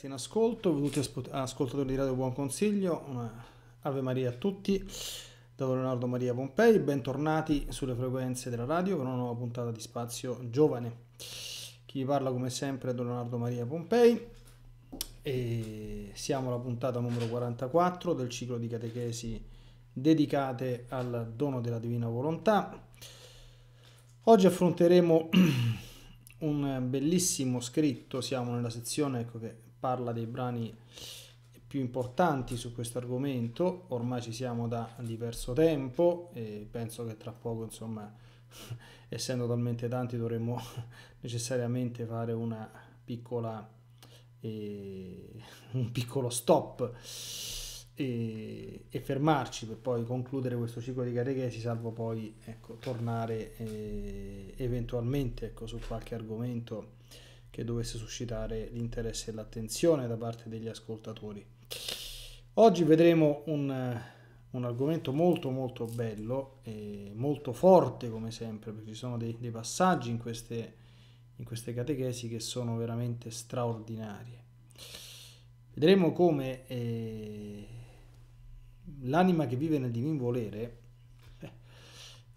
Grazie in ascolto, venuti ascoltatori di Radio Buon Consiglio, una Ave Maria a tutti, da Leonardo Maria Pompei, bentornati sulle frequenze della radio per una nuova puntata di Spazio Giovane. Chi vi parla come sempre è Leonardo Maria Pompei e siamo alla puntata numero 44 del ciclo di catechesi dedicate al dono della Divina Volontà. Oggi affronteremo un bellissimo scritto, siamo nella sezione ecco, che parla dei brani più importanti su questo argomento, ormai ci siamo da diverso tempo e penso che tra poco, insomma, essendo talmente tanti dovremmo necessariamente fare una piccola, eh, un piccolo stop e, e, fermarci per poi concludere questo ciclo di catechesi, salvo poi ecco, tornare eh, eventualmente ecco, su qualche argomento che dovesse suscitare l'interesse e l'attenzione da parte degli ascoltatori. Oggi vedremo un, un argomento molto molto bello e molto forte come sempre perché ci sono dei, dei passaggi in queste, in queste catechesi che sono veramente straordinarie. Vedremo come eh, l'anima che vive nel divin volere eh,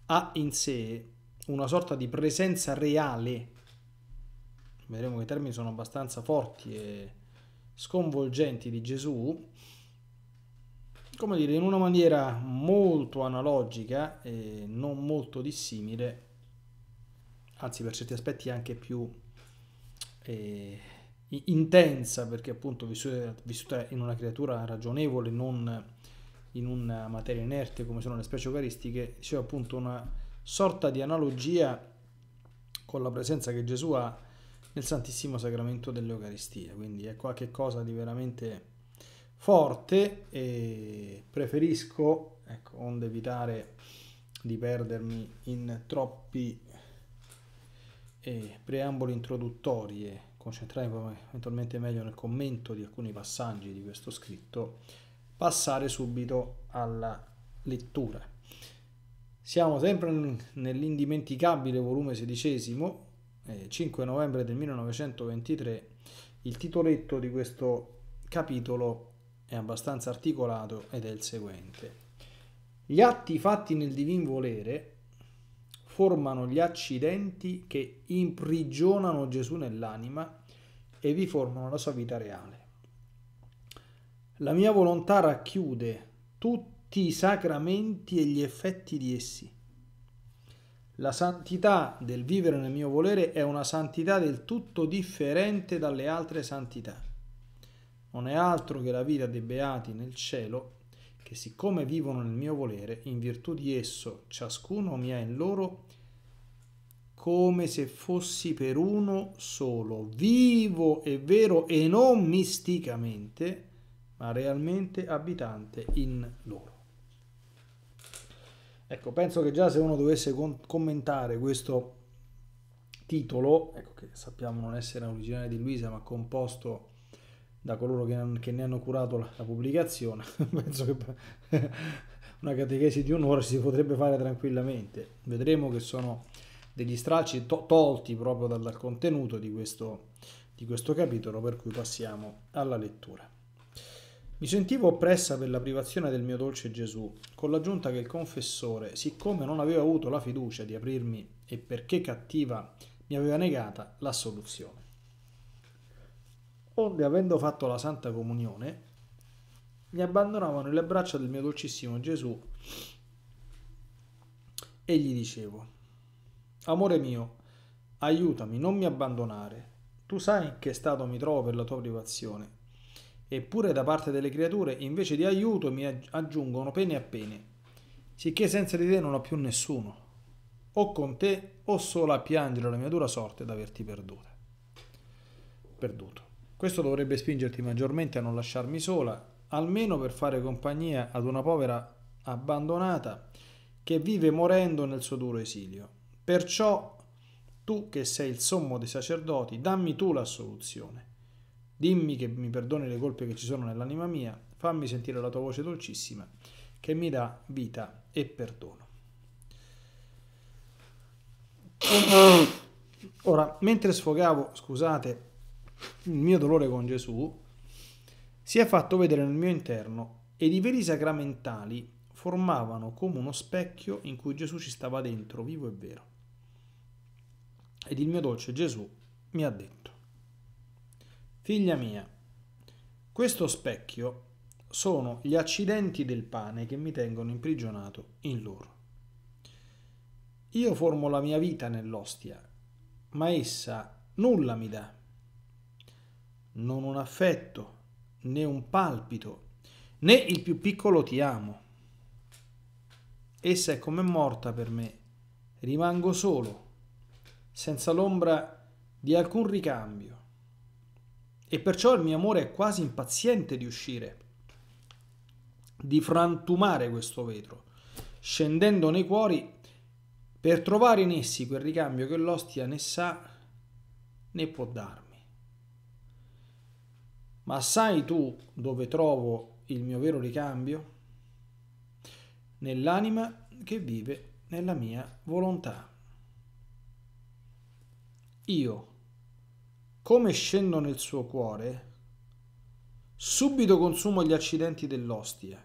ha in sé una sorta di presenza reale vedremo che i termini sono abbastanza forti e sconvolgenti di Gesù, come dire, in una maniera molto analogica e non molto dissimile, anzi per certi aspetti anche più eh, intensa, perché appunto vissuta, vissuta in una creatura ragionevole, non in una materia inerte come sono le specie eucaristiche, c'è appunto una sorta di analogia con la presenza che Gesù ha nel Santissimo Sacramento dell'Eucaristia. Quindi è qualcosa di veramente forte e preferisco, ecco, onde evitare di perdermi in troppi eh, preamboli introduttori e concentrarmi eventualmente meglio nel commento di alcuni passaggi di questo scritto, passare subito alla lettura. Siamo sempre nell'indimenticabile volume sedicesimo, 5 eh, novembre del 1923, il titoletto di questo capitolo è abbastanza articolato ed è il seguente. Gli atti fatti nel divin volere formano gli accidenti che imprigionano Gesù nell'anima e vi formano la sua vita reale. La mia volontà racchiude tutti i sacramenti e gli effetti di essi la santità del vivere nel mio volere è una santità del tutto differente dalle altre santità. Non è altro che la vita dei beati nel cielo, che siccome vivono nel mio volere, in virtù di esso ciascuno mi ha in loro come se fossi per uno solo, vivo e vero e non misticamente, ma realmente abitante in loro. Ecco, penso che già se uno dovesse commentare questo titolo, ecco che sappiamo non essere originale di Luisa, ma composto da coloro che, che ne hanno curato la, la pubblicazione, penso che una catechesi di un'ora si potrebbe fare tranquillamente. Vedremo che sono degli stralci to tolti proprio dal, dal contenuto di questo, di questo capitolo, per cui passiamo alla lettura. Mi sentivo oppressa per la privazione del mio dolce Gesù, con l'aggiunta che il confessore, siccome non aveva avuto la fiducia di aprirmi e perché cattiva mi aveva negata l'assoluzione. Onde, avendo fatto la Santa Comunione, mi abbandonavano nelle braccia del mio dolcissimo Gesù e gli dicevo, Amore mio, aiutami, non mi abbandonare. Tu sai in che stato mi trovo per la tua privazione eppure da parte delle creature invece di aiuto mi aggiungono pene a pene, sicché senza di te non ho più nessuno, o con te o sola a piangere la mia dura sorte d'averti perduta. Perduto. Questo dovrebbe spingerti maggiormente a non lasciarmi sola, almeno per fare compagnia ad una povera abbandonata che vive morendo nel suo duro esilio. Perciò tu che sei il sommo dei sacerdoti, dammi tu la soluzione Dimmi che mi perdoni le colpe che ci sono nell'anima mia, fammi sentire la tua voce dolcissima che mi dà vita e perdono. Ora, mentre sfogavo, scusate, il mio dolore con Gesù, si è fatto vedere nel mio interno ed i veri sacramentali formavano come uno specchio in cui Gesù ci stava dentro, vivo e vero. Ed il mio dolce Gesù mi ha detto, Figlia mia, questo specchio sono gli accidenti del pane che mi tengono imprigionato in loro. Io formo la mia vita nell'ostia, ma essa nulla mi dà. Non un affetto, né un palpito, né il più piccolo ti amo. Essa è come morta per me, rimango solo, senza l'ombra di alcun ricambio e perciò il mio amore è quasi impaziente di uscire, di frantumare questo vetro, scendendo nei cuori per trovare in essi quel ricambio che l'ostia ne sa né può darmi. Ma sai tu dove trovo il mio vero ricambio? Nell'anima che vive nella mia volontà. Io come scendo nel suo cuore, subito consumo gli accidenti dell'ostia,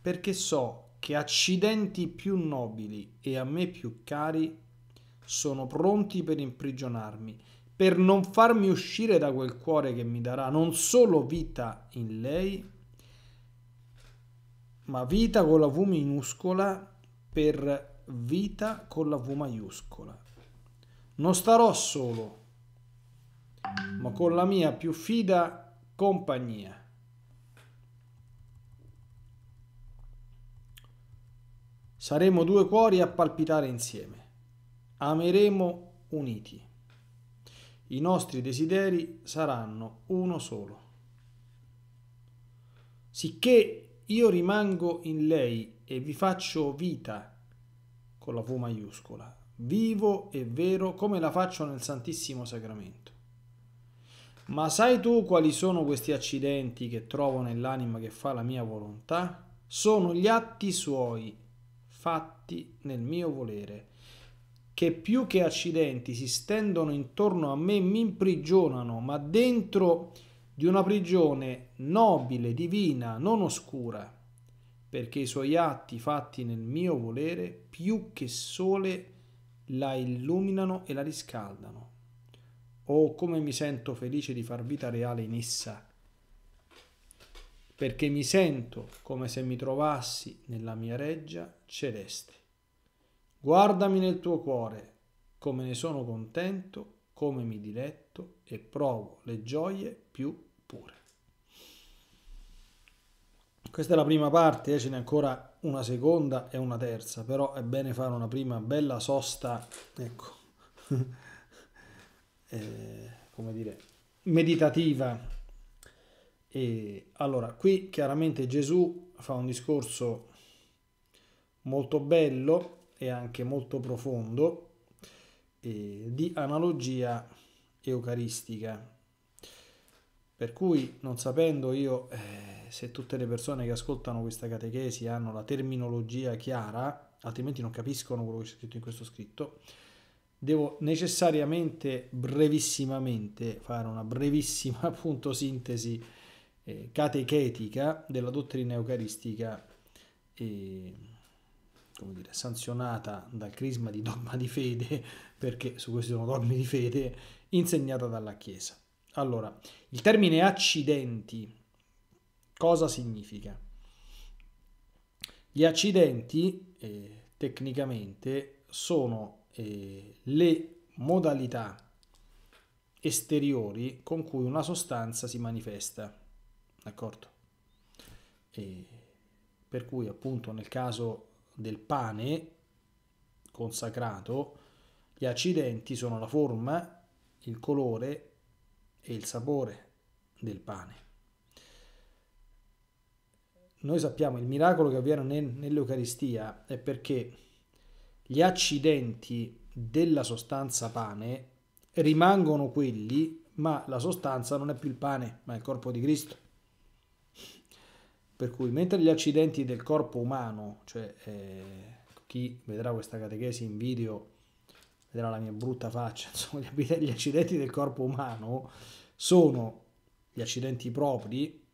perché so che accidenti più nobili e a me più cari sono pronti per imprigionarmi, per non farmi uscire da quel cuore che mi darà non solo vita in lei, ma vita con la V minuscola per vita con la V maiuscola. Non starò solo ma con la mia più fida compagnia. Saremo due cuori a palpitare insieme, ameremo uniti. I nostri desideri saranno uno solo. Sicché io rimango in lei e vi faccio vita con la V maiuscola, vivo e vero come la faccio nel Santissimo Sacramento. Ma sai tu quali sono questi accidenti che trovo nell'anima che fa la mia volontà? Sono gli atti suoi, fatti nel mio volere, che più che accidenti si stendono intorno a me mi imprigionano, ma dentro di una prigione nobile, divina, non oscura, perché i suoi atti fatti nel mio volere più che sole la illuminano e la riscaldano o come mi sento felice di far vita reale in essa, perché mi sento come se mi trovassi nella mia reggia celeste. Guardami nel tuo cuore, come ne sono contento, come mi diletto e provo le gioie più pure. Questa è la prima parte, eh, ce n'è ancora una seconda e una terza, però è bene fare una prima bella sosta, ecco. eh, come dire, meditativa. E allora, qui chiaramente Gesù fa un discorso molto bello e anche molto profondo eh, di analogia eucaristica. Per cui, non sapendo io eh, se tutte le persone che ascoltano questa catechesi hanno la terminologia chiara, altrimenti non capiscono quello che c'è scritto in questo scritto, devo necessariamente brevissimamente fare una brevissima appunto sintesi eh, catechetica della dottrina eucaristica eh, come dire, sanzionata dal crisma di dogma di fede, perché su questo sono dogmi di fede, insegnata dalla Chiesa. Allora, il termine accidenti cosa significa? Gli accidenti eh, tecnicamente sono eh, le modalità esteriori con cui una sostanza si manifesta, d'accordo? E per cui appunto nel caso del pane consacrato, gli accidenti sono la forma, il colore e il sapore del pane. Noi sappiamo il miracolo che avviene nell'Eucaristia è perché gli accidenti della sostanza pane rimangono quelli, ma la sostanza non è più il pane, ma è il corpo di Cristo. Per cui mentre gli accidenti del corpo umano, cioè eh, chi vedrà questa catechesi in video vedrà la mia brutta faccia, insomma gli accidenti del corpo umano sono gli accidenti propri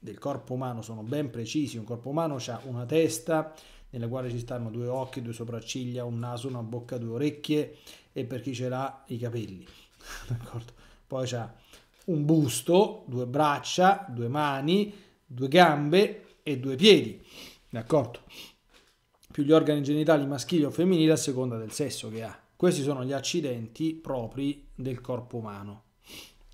del corpo umano, sono ben precisi, un corpo umano ha una testa, nella quale ci stanno due occhi, due sopracciglia, un naso, una bocca, due orecchie e per chi ce l'ha i capelli. D'accordo? Poi c'ha un busto, due braccia, due mani, due gambe e due piedi. D'accordo? Più gli organi genitali maschili o femminili a seconda del sesso che ha. Questi sono gli accidenti propri del corpo umano.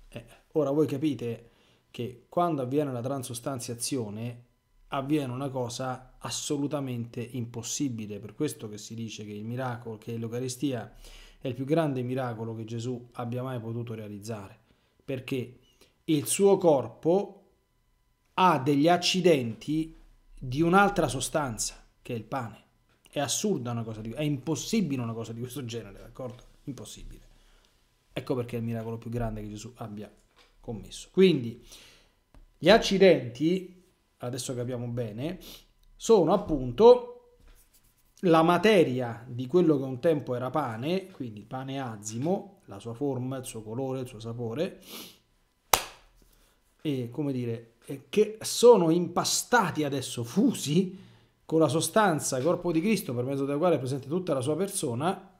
Eh, ora voi capite che quando avviene la transostanziazione avviene una cosa assolutamente impossibile. Per questo che si dice che il miracolo, che l'Eucaristia è il più grande miracolo che Gesù abbia mai potuto realizzare, perché il suo corpo ha degli accidenti di un'altra sostanza, che è il pane. È assurda una cosa di è impossibile una cosa di questo genere, d'accordo? Impossibile. Ecco perché è il miracolo più grande che Gesù abbia commesso. Quindi gli accidenti adesso capiamo bene, sono appunto la materia di quello che un tempo era pane, quindi pane azimo, la sua forma, il suo colore, il suo sapore, e come dire, che sono impastati adesso, fusi con la sostanza corpo di Cristo per mezzo della quale è presente tutta la sua persona,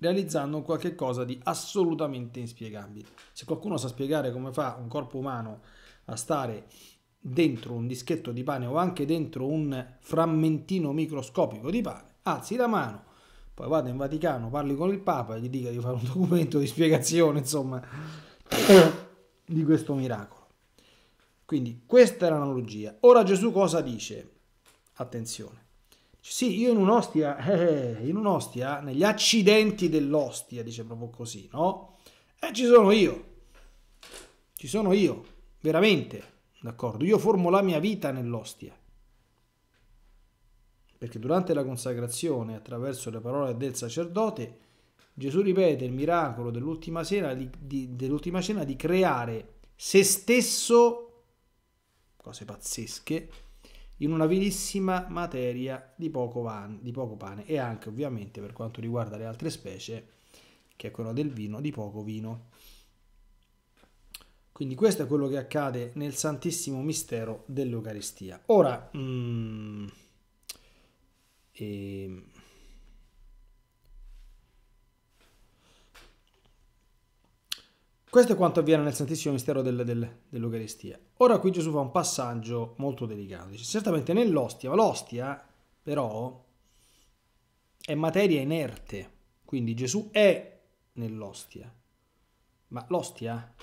realizzando qualche cosa di assolutamente inspiegabile. Se qualcuno sa spiegare come fa un corpo umano a stare dentro un dischetto di pane o anche dentro un frammentino microscopico di pane, alzi la mano, poi vado in Vaticano, parli con il Papa e gli dica di fare un documento di spiegazione, insomma, di questo miracolo. Quindi questa è l'analogia. Ora Gesù cosa dice? Attenzione. Sì, io in un'ostia, eh, eh, in un'ostia, negli accidenti dell'ostia, dice proprio così, no? E eh, ci sono io. Ci sono io, veramente. D'accordo? Io formo la mia vita nell'ostia. Perché durante la consacrazione, attraverso le parole del sacerdote, Gesù ripete il miracolo dell'ultima cena di, di, dell'ultima cena di creare se stesso, cose pazzesche, in una vilissima materia di poco, van, di poco pane e anche ovviamente per quanto riguarda le altre specie, che è quella del vino, di poco vino. Quindi questo è quello che accade nel Santissimo Mistero dell'Eucaristia. Ora, mm, e... Ehm, questo è quanto avviene nel Santissimo Mistero del, del, dell'Eucaristia. Ora qui Gesù fa un passaggio molto delicato. Dice, certamente nell'ostia, ma l'ostia però è materia inerte, quindi Gesù è nell'ostia, ma l'ostia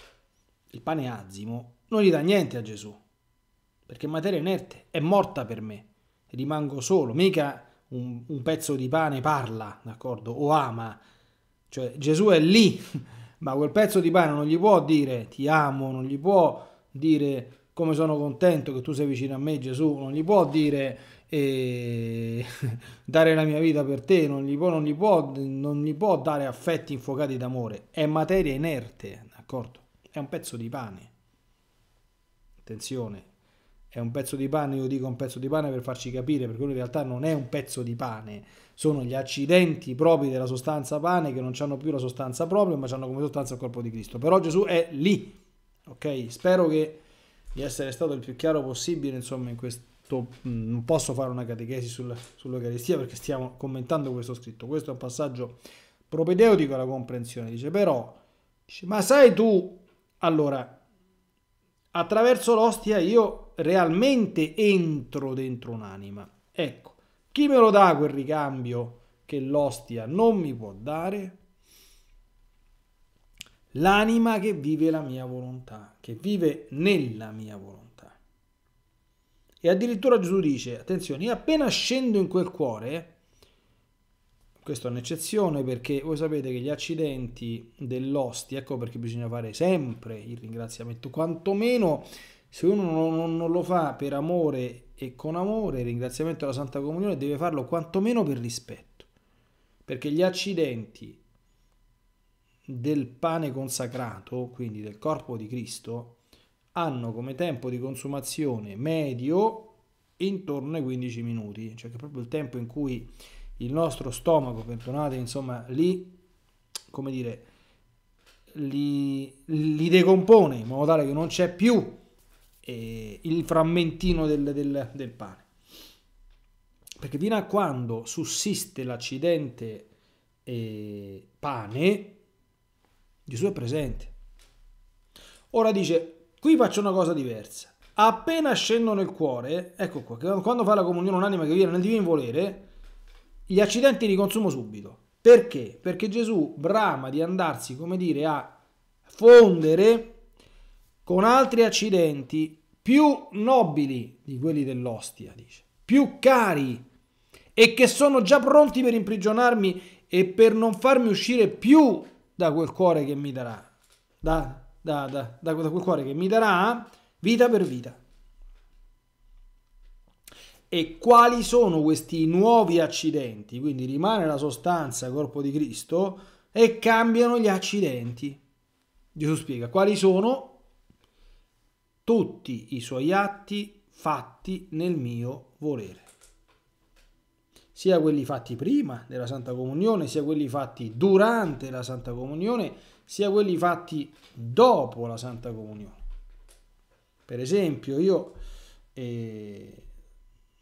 il pane azimo, non gli dà niente a Gesù, perché materia inerte è morta per me, rimango solo, mica un, un pezzo di pane parla, d'accordo, o ama, cioè Gesù è lì, ma quel pezzo di pane non gli può dire ti amo, non gli può dire come sono contento che tu sei vicino a me Gesù, non gli può dire eh, dare la mia vita per te, non gli, può, non, gli può, non gli può dare affetti infuocati d'amore, è materia inerte, d'accordo? è un pezzo di pane. Attenzione, è un pezzo di pane, io dico un pezzo di pane per farci capire, perché in realtà non è un pezzo di pane, sono gli accidenti propri della sostanza pane che non hanno più la sostanza propria, ma hanno come sostanza il corpo di Cristo. Però Gesù è lì, ok? Spero che, di essere stato il più chiaro possibile, insomma, in questo non posso fare una catechesi sul, sull'Eucaristia perché stiamo commentando questo scritto. Questo è un passaggio propedeutico alla comprensione. Dice però, dice, ma sai tu allora, attraverso l'ostia io realmente entro dentro un'anima. Ecco, chi me lo dà quel ricambio che l'ostia non mi può dare? L'anima che vive la mia volontà, che vive nella mia volontà. E addirittura Gesù dice, attenzione, io appena scendo in quel cuore, questo è un'eccezione perché voi sapete che gli accidenti dell'ostia, ecco perché bisogna fare sempre il ringraziamento, quantomeno se uno non, non lo fa per amore e con amore, il ringraziamento alla Santa Comunione deve farlo quantomeno per rispetto, perché gli accidenti del pane consacrato, quindi del corpo di Cristo, hanno come tempo di consumazione medio intorno ai 15 minuti, cioè che proprio il tempo in cui il nostro stomaco, perdonate, insomma, lì, come dire, li, li decompone in modo tale che non c'è più eh, il frammentino del, del, del pane. Perché fino a quando sussiste l'accidente eh, pane, Gesù è presente. Ora dice, qui faccio una cosa diversa. Appena scendo nel cuore, ecco qua, quando fa la comunione unanima che viene nel divino volere, gli accidenti li consumo subito. Perché? Perché Gesù brama di andarsi, come dire, a fondere con altri accidenti più nobili di quelli dell'ostia, dice, più cari e che sono già pronti per imprigionarmi e per non farmi uscire più da quel cuore che mi darà, da, da, da, da quel cuore che mi darà vita per vita e quali sono questi nuovi accidenti, quindi rimane la sostanza corpo di Cristo e cambiano gli accidenti. Gesù spiega quali sono tutti i suoi atti fatti nel mio volere, sia quelli fatti prima della Santa Comunione, sia quelli fatti durante la Santa Comunione, sia quelli fatti dopo la Santa Comunione. Per esempio, io... Eh,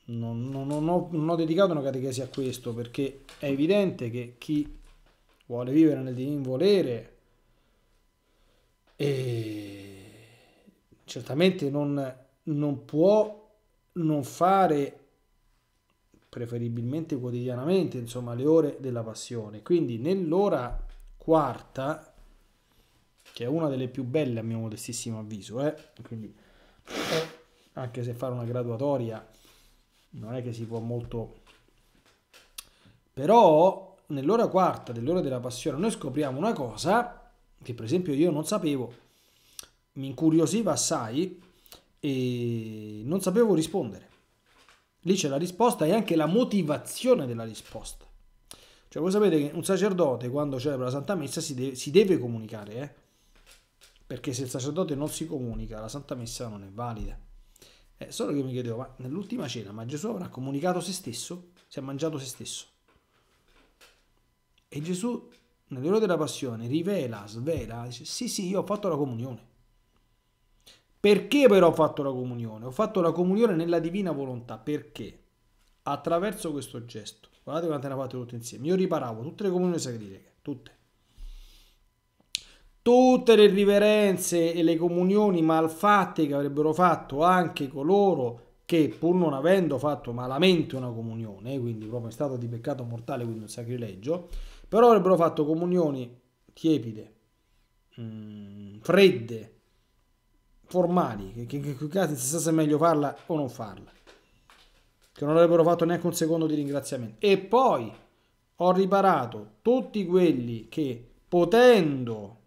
non, non, non, ho, non, ho, dedicato una catechesi a questo perché è evidente che chi vuole vivere nel divin volere e eh, certamente non può non fare preferibilmente quotidianamente insomma le ore della passione quindi nell'ora quarta che è una delle più belle a mio modestissimo avviso eh? quindi anche se fare una graduatoria non è che si può molto... Però nell'ora quarta dell'ora della passione noi scopriamo una cosa che per esempio io non sapevo, mi incuriosiva assai e non sapevo rispondere. Lì c'è la risposta e anche la motivazione della risposta. Cioè voi sapete che un sacerdote quando celebra la Santa Messa si deve, si deve comunicare, eh? perché se il sacerdote non si comunica la Santa Messa non è valida. Eh, solo che mi chiedevo, ma nell'ultima cena, ma Gesù avrà comunicato se stesso? Si è mangiato se stesso? E Gesù, nelle ore della passione, rivela, svela, dice, sì, sì, io ho fatto la comunione. Perché però ho fatto la comunione? Ho fatto la comunione nella divina volontà, perché? Attraverso questo gesto, guardate quante ne fate tutte insieme, io riparavo tutte le comunioni sacrileghe, tutte tutte le riverenze e le comunioni malfatte che avrebbero fatto anche coloro che pur non avendo fatto malamente una comunione, quindi proprio è stato di peccato mortale, quindi un sacrilegio, però avrebbero fatto comunioni tiepide, mh, mm, fredde, formali, che in quel caso si sa se è meglio farla o non farla, che non avrebbero fatto neanche un secondo di ringraziamento. E poi ho riparato tutti quelli che potendo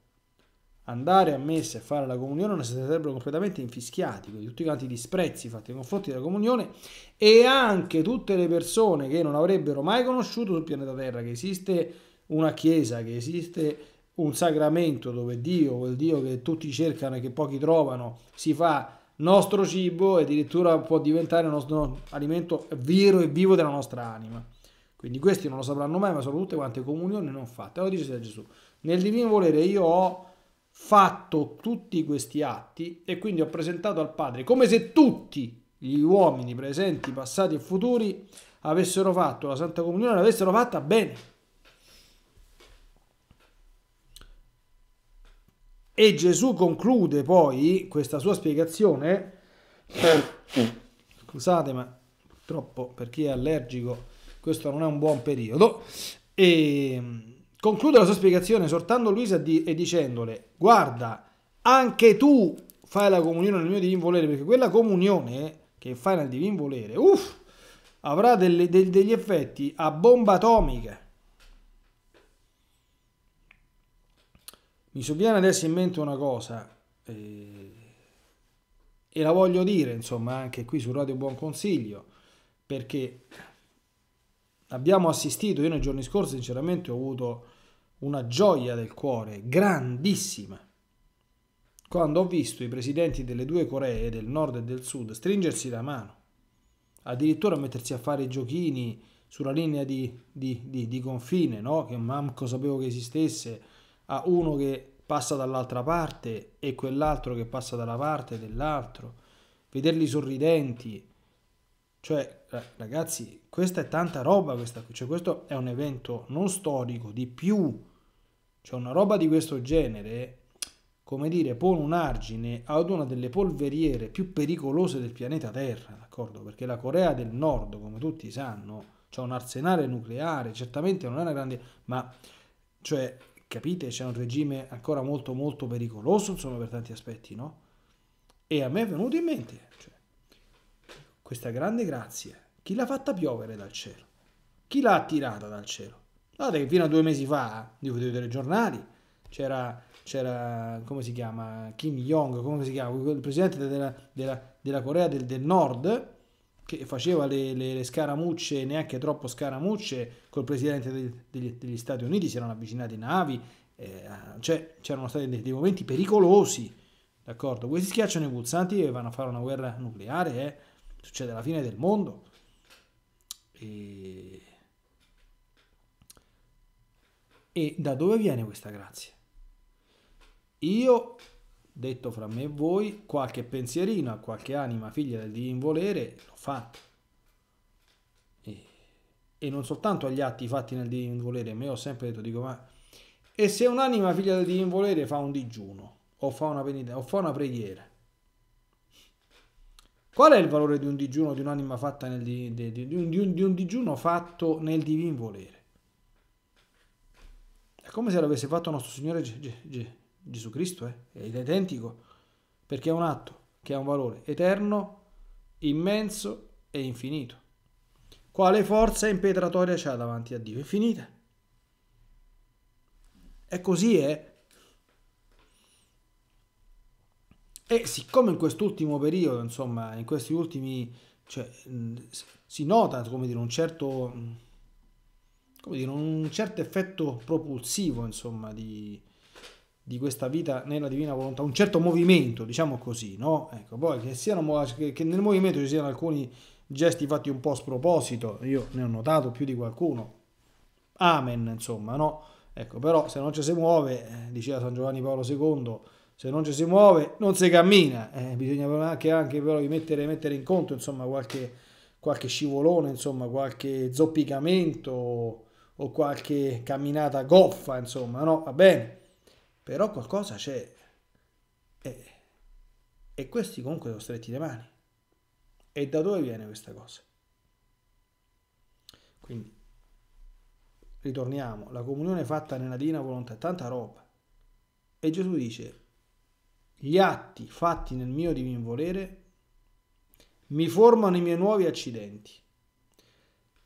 andare a messa e fare la comunione non si sarebbero completamente infischiati, con tutti quanti i disprezzi fatti nei confronti della comunione e anche tutte le persone che non avrebbero mai conosciuto sul pianeta Terra che esiste una chiesa, che esiste un sacramento dove Dio, quel Dio che tutti cercano e che pochi trovano, si fa nostro cibo e addirittura può diventare il nostro alimento vero e vivo della nostra anima. Quindi questi non lo sapranno mai, ma sono tutte quante comunioni non fatte. Allora dice Gesù, nel divino volere io ho fatto tutti questi atti e quindi ho presentato al Padre come se tutti gli uomini presenti, passati e futuri avessero fatto la Santa Comunione, l'avessero fatta bene. E Gesù conclude poi questa sua spiegazione, scusate ma purtroppo per chi è allergico questo non è un buon periodo, e conclude la sua spiegazione esortando Luisa di, e dicendole, guarda, anche tu fai la comunione nel mio divin volere, perché quella comunione che fai nel divin volere, uff, avrà delle, de, degli effetti a bomba atomica. Mi sovviene adesso in mente una cosa, eh, e la voglio dire, insomma, anche qui su Radio Buon Consiglio, perché abbiamo assistito, io nei giorni scorsi sinceramente ho avuto una gioia del cuore grandissima quando ho visto i presidenti delle due Coree, del nord e del sud, stringersi la mano, addirittura mettersi a fare giochini sulla linea di, di, di, di confine, no? che manco sapevo che esistesse, a uno che passa dall'altra parte e quell'altro che passa dalla parte dell'altro, vederli sorridenti, cioè, ragazzi, questa è tanta roba, questa, cioè, questo è un evento non storico, di più. Cioè, una roba di questo genere, come dire, pone un argine ad una delle polveriere più pericolose del pianeta Terra, d'accordo? Perché la Corea del Nord, come tutti sanno, c'è un arsenale nucleare, certamente non è una grande, ma cioè, capite, c'è un regime ancora molto molto pericoloso, insomma, per tanti aspetti, no? E a me è venuto in mente, cioè, questa grande grazia, chi l'ha fatta piovere dal cielo? Chi l'ha attirata dal cielo? Guardate che fino a due mesi fa, io vedere i telegiornali, c'era, c'era, come si chiama, Kim Jong, come si chiama, il presidente della, della, della Corea del, del, Nord, che faceva le, le, le, scaramucce, neanche troppo scaramucce, col presidente del, degli, degli, Stati Uniti, si erano avvicinati navi, eh, cioè, c'erano stati dei, dei momenti pericolosi, d'accordo? Questi schiacciano i pulsanti e vanno a fare una guerra nucleare, eh? succede la fine del mondo. E... e da dove viene questa grazia? Io, detto fra me e voi, qualche pensierino a qualche anima figlia del divin volere l'ho fatto. E... e, non soltanto agli atti fatti nel divin volere, ma io ho sempre detto, dico, ma... E se un'anima figlia del divin volere fa un digiuno, o fa una, penitenza, o fa una preghiera, Qual è il valore di un digiuno di un'anima fatta nel di, di, di, un, di, un, di un digiuno fatto nel divin volere? È come se l'avesse fatto nostro Signore Ge, Ge, Ge, Gesù Cristo, eh? è identico, perché è un atto che ha un valore eterno, immenso e infinito. Quale forza impetratoria c'ha davanti a Dio? Infinita. È così, eh? E siccome in quest'ultimo periodo, insomma, in questi ultimi, cioè, si nota, come dire, un certo, come dire, un certo effetto propulsivo, insomma, di, di questa vita nella divina volontà, un certo movimento, diciamo così, no? Ecco, poi che, siano, che nel movimento ci siano alcuni gesti fatti un po' a sproposito, io ne ho notato più di qualcuno, amen, insomma, no? Ecco, però se non ci si muove, eh, diceva San Giovanni Paolo II, se non ci si muove non si cammina, eh, bisogna anche, anche però mettere, mettere, in conto insomma, qualche, qualche scivolone, insomma, qualche zoppicamento o, qualche camminata goffa, insomma, no, va bene, però qualcosa c'è e, eh, e questi comunque sono stretti le mani. E da dove viene questa cosa? Quindi ritorniamo, la comunione fatta nella divina volontà tanta roba. E Gesù dice, gli atti fatti nel mio divin volere mi formano i miei nuovi accidenti.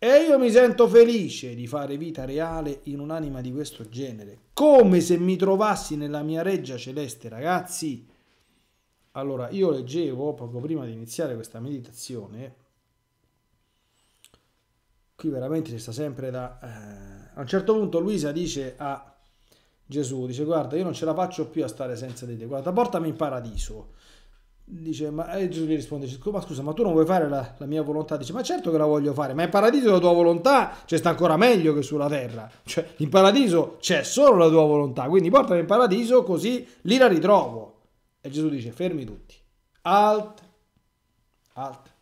E io mi sento felice di fare vita reale in un'anima di questo genere, come se mi trovassi nella mia reggia celeste, ragazzi. Allora, io leggevo poco prima di iniziare questa meditazione, qui veramente ci sta sempre da... Eh, a un certo punto Luisa dice a Gesù, dice guarda io non ce la faccio più a stare senza di te, guarda portami in paradiso. Dice, ma, e Gesù gli risponde, ma scusa, ma tu non vuoi fare la, la, mia volontà? Dice, ma certo che la voglio fare, ma in paradiso la tua volontà c'è cioè, sta ancora meglio che sulla terra. Cioè, in paradiso c'è solo la tua volontà, quindi portami in paradiso così lì la ritrovo. E Gesù dice, fermi tutti, alt, alt.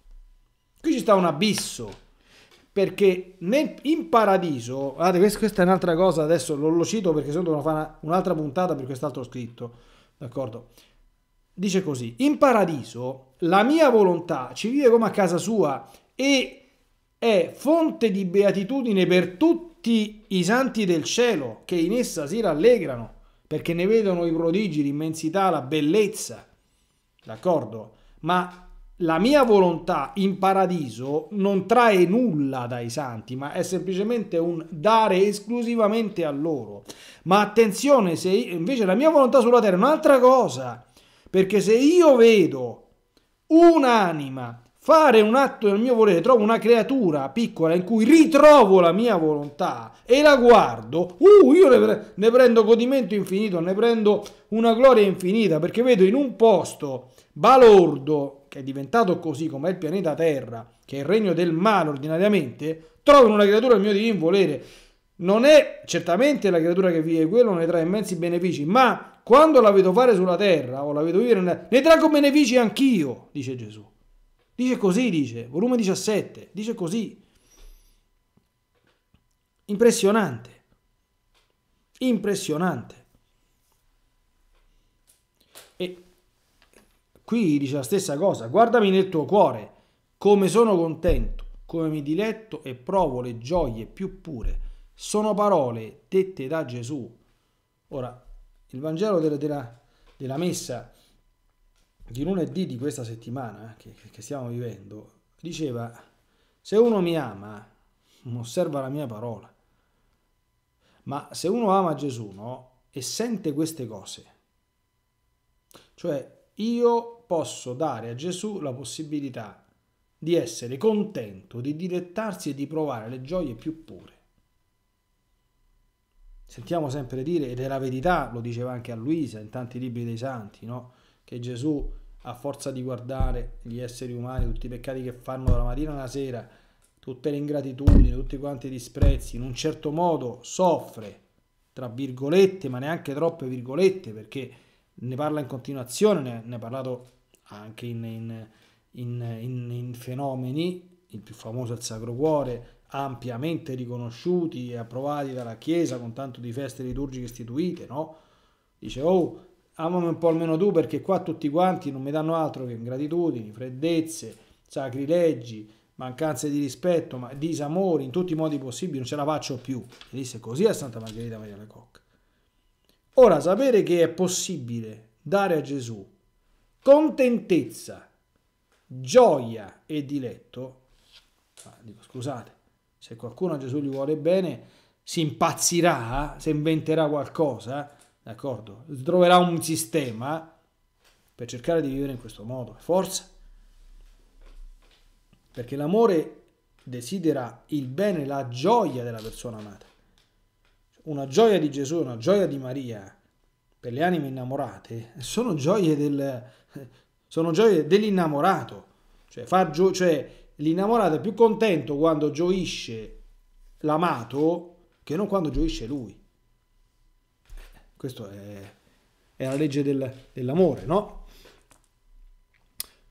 Qui ci sta un abisso perché nel, in paradiso, guardate, questa, questa è un'altra cosa, adesso lo, lo cito perché se no dovrò fare un'altra puntata per quest'altro scritto, d'accordo? Dice così, in paradiso la mia volontà ci vive come a casa sua e è fonte di beatitudine per tutti i santi del cielo che in essa si rallegrano perché ne vedono i prodigi, l'immensità, la bellezza, d'accordo? Ma la mia volontà in paradiso non trae nulla dai santi, ma è semplicemente un dare esclusivamente a loro. Ma attenzione, se invece la mia volontà sulla terra è un'altra cosa, perché se io vedo un'anima fare un atto del mio volere, trovo una creatura piccola in cui ritrovo la mia volontà e la guardo, uh, io ne, pre ne prendo godimento infinito, ne prendo una gloria infinita, perché vedo in un posto balordo, che è diventato così come è il pianeta Terra, che è il regno del male ordinariamente, trovano una creatura al mio divin volere. Non è certamente la creatura che vive quello, ne trae immensi benefici, ma quando la vedo fare sulla terra o la vedo vivere, ne trago benefici anch'io, dice Gesù. Dice così, dice, volume 17, dice così. Impressionante. Impressionante. Qui dice la stessa cosa, guardami nel tuo cuore, come sono contento, come mi diletto e provo le gioie più pure. Sono parole dette da Gesù. Ora, il Vangelo della, della, della messa di lunedì di questa settimana eh, che, che stiamo vivendo diceva, se uno mi ama, osserva la mia parola. Ma se uno ama Gesù no? e sente queste cose, cioè io posso dare a Gesù la possibilità di essere contento, di dilettarsi e di provare le gioie più pure. Sentiamo sempre dire, ed è la verità, lo diceva anche a Luisa in tanti libri dei santi, no? che Gesù, a forza di guardare gli esseri umani, tutti i peccati che fanno dalla mattina alla sera, tutte le ingratitudini, tutti quanti i disprezzi, in un certo modo soffre, tra virgolette, ma neanche troppe virgolette, perché ne parla in continuazione, ne, ha parlato anche in, in, in, in fenomeni, il più famoso è il Sacro Cuore, ampiamente riconosciuti e approvati dalla Chiesa con tanto di feste liturgiche istituite, no? Dice, oh, amami un po' almeno tu perché qua tutti quanti non mi danno altro che ingratitudini, freddezze, sacrileggi, mancanze di rispetto, ma disamori in tutti i modi possibili, non ce la faccio più. E disse così a Santa Margherita Maria Le Coq. Ora, sapere che è possibile dare a Gesù contentezza, gioia e diletto, ah, dico, scusate, se qualcuno a Gesù gli vuole bene, si impazzirà, se inventerà qualcosa, d'accordo? Troverà un sistema per cercare di vivere in questo modo, forza. Perché l'amore desidera il bene, la gioia della persona amata. Una gioia di Gesù, una gioia di Maria, per le anime innamorate sono gioie, del, sono gioie dell'innamorato. Cioè, gio- cioè, l'innamorato è più contento quando gioisce l'amato che non quando gioisce lui. Questa è, è, la legge del, dell'amore, no?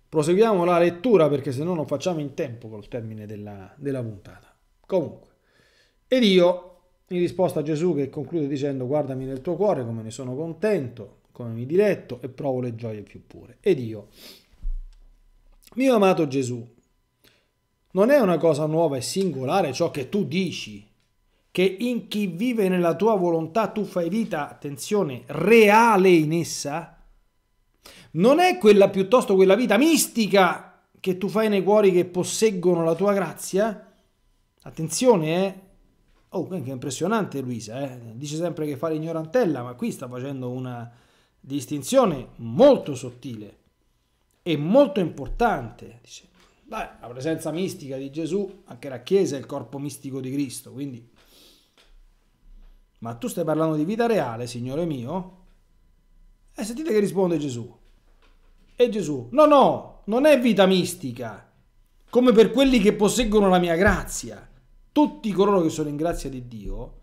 Proseguiamo la lettura perché se no non facciamo in tempo col termine della, della puntata. Comunque, ed io in risposta a Gesù che conclude dicendo guardami nel tuo cuore come ne sono contento, come mi diletto e provo le gioie più pure. Ed io, mio amato Gesù, non è una cosa nuova e singolare ciò che tu dici, che in chi vive nella tua volontà tu fai vita, attenzione, reale in essa? Non è quella piuttosto quella vita mistica che tu fai nei cuori che posseggono la tua grazia? Attenzione, eh? Oh, che impressionante Luisa, eh? dice sempre che fa l'ignorantella, ma qui sta facendo una distinzione molto sottile e molto importante. Dice, beh, la presenza mistica di Gesù, anche la Chiesa è il corpo mistico di Cristo, quindi... Ma tu stai parlando di vita reale, signore mio? E eh, sentite che risponde Gesù. E Gesù, no, no, non è vita mistica, come per quelli che posseggono la mia grazia tutti coloro che sono in grazia di Dio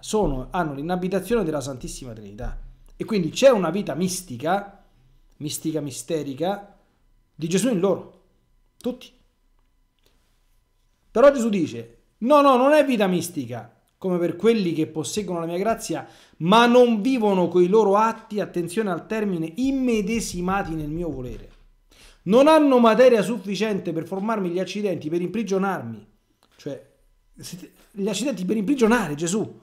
sono, hanno l'inabitazione della Santissima Trinità. E quindi c'è una vita mistica, mistica, misterica, di Gesù in loro, tutti. Però Gesù dice, no, no, non è vita mistica, come per quelli che posseggono la mia grazia, ma non vivono coi loro atti, attenzione al termine, immedesimati nel mio volere. Non hanno materia sufficiente per formarmi gli accidenti, per imprigionarmi. Cioè, gli accidenti per imprigionare Gesù.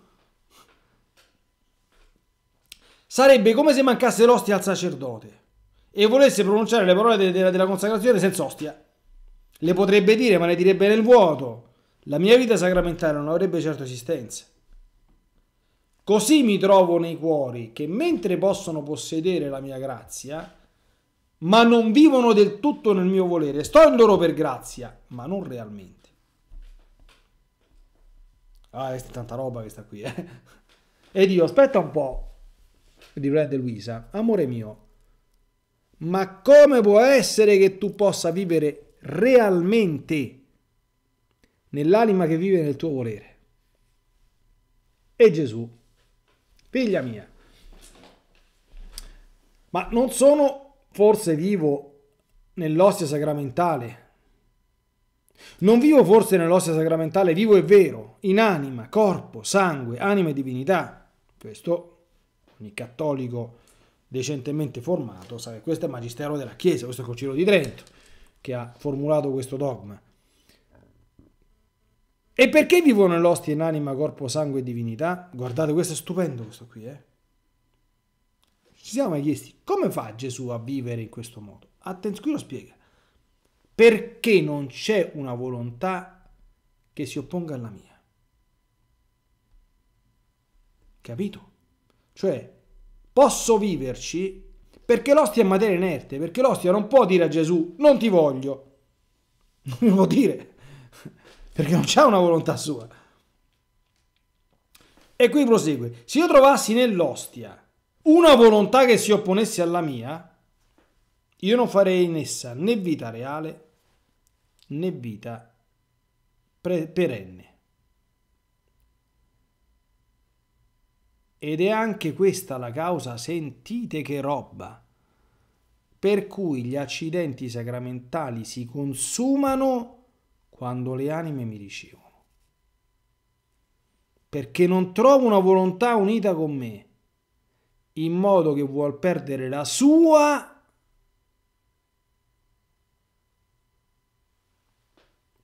Sarebbe come se mancasse l'ostia al sacerdote e volesse pronunciare le parole de della consacrazione senza ostia. Le potrebbe dire, ma le direbbe nel vuoto. La mia vita sacramentale non avrebbe certo esistenza. Così mi trovo nei cuori che mentre possono possedere la mia grazia, ma non vivono del tutto nel mio volere, sto in loro per grazia, ma non realmente. Ah, questa è tanta roba che sta qui, eh. Ed io, aspetta un po', riprende Luisa, amore mio, ma come può essere che tu possa vivere realmente nell'anima che vive nel tuo volere? E Gesù, figlia mia, ma non sono forse vivo nell'ostia sacramentale non vivo forse nell'ossia sacramentale, vivo e vero, in anima, corpo, sangue, anima e divinità. Questo ogni cattolico decentemente formato sa che questo è il magistero della Chiesa, questo è il Concilio di Trento che ha formulato questo dogma. E perché vivo nell'ostia in anima, corpo, sangue e divinità? Guardate, questo è stupendo questo qui, eh? Ci siamo mai chiesti come fa Gesù a vivere in questo modo? Attenzione, qui lo spiega perché non c'è una volontà che si opponga alla mia. Capito? Cioè, posso viverci perché l'ostia è materia inerte, perché l'ostia non può dire a Gesù non ti voglio. Non può dire, perché non c'è una volontà sua. E qui prosegue, se io trovassi nell'ostia una volontà che si opponesse alla mia, io non farei in essa né vita reale né vita pre- perenne. Ed è anche questa la causa, sentite che roba, per cui gli accidenti sacramentali si consumano quando le anime mi ricevono. Perché non trovo una volontà unita con me, in modo che vuol perdere la sua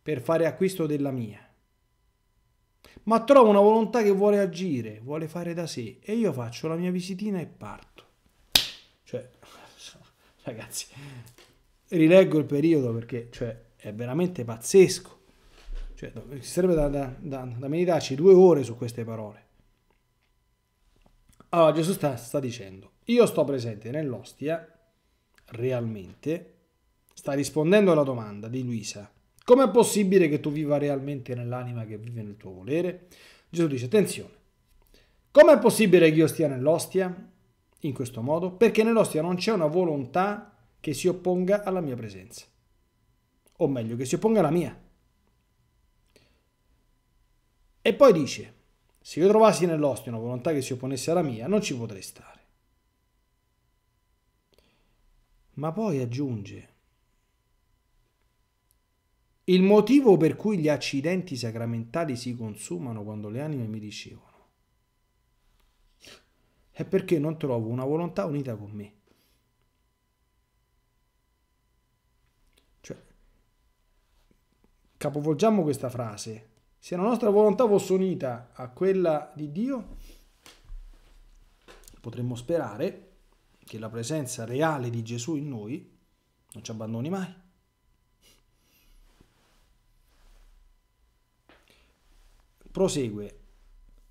per fare acquisto della mia. Ma trovo una volontà che vuole agire, vuole fare da sé e io faccio la mia visitina e parto. Cioè, ragazzi, rileggo il periodo perché cioè, è veramente pazzesco. Cioè, ci sarebbe da, da, da, da, meditarci due ore su queste parole. Allora Gesù sta, sta dicendo, io sto presente nell'ostia, realmente, sta rispondendo alla domanda di Luisa, Com'è possibile che tu viva realmente nell'anima che vive nel tuo volere? Gesù dice, attenzione, com'è possibile che io stia nell'ostia? In questo modo, perché nell'ostia non c'è una volontà che si opponga alla mia presenza, o meglio, che si opponga alla mia. E poi dice, se io trovassi nell'ostia una volontà che si opponesse alla mia, non ci potrei stare. Ma poi aggiunge, il motivo per cui gli accidenti sacramentali si consumano quando le anime mi ricevono è perché non trovo una volontà unita con me. Cioè, capovolgiamo questa frase. Se la nostra volontà fosse unita a quella di Dio, potremmo sperare che la presenza reale di Gesù in noi non ci abbandoni mai. prosegue,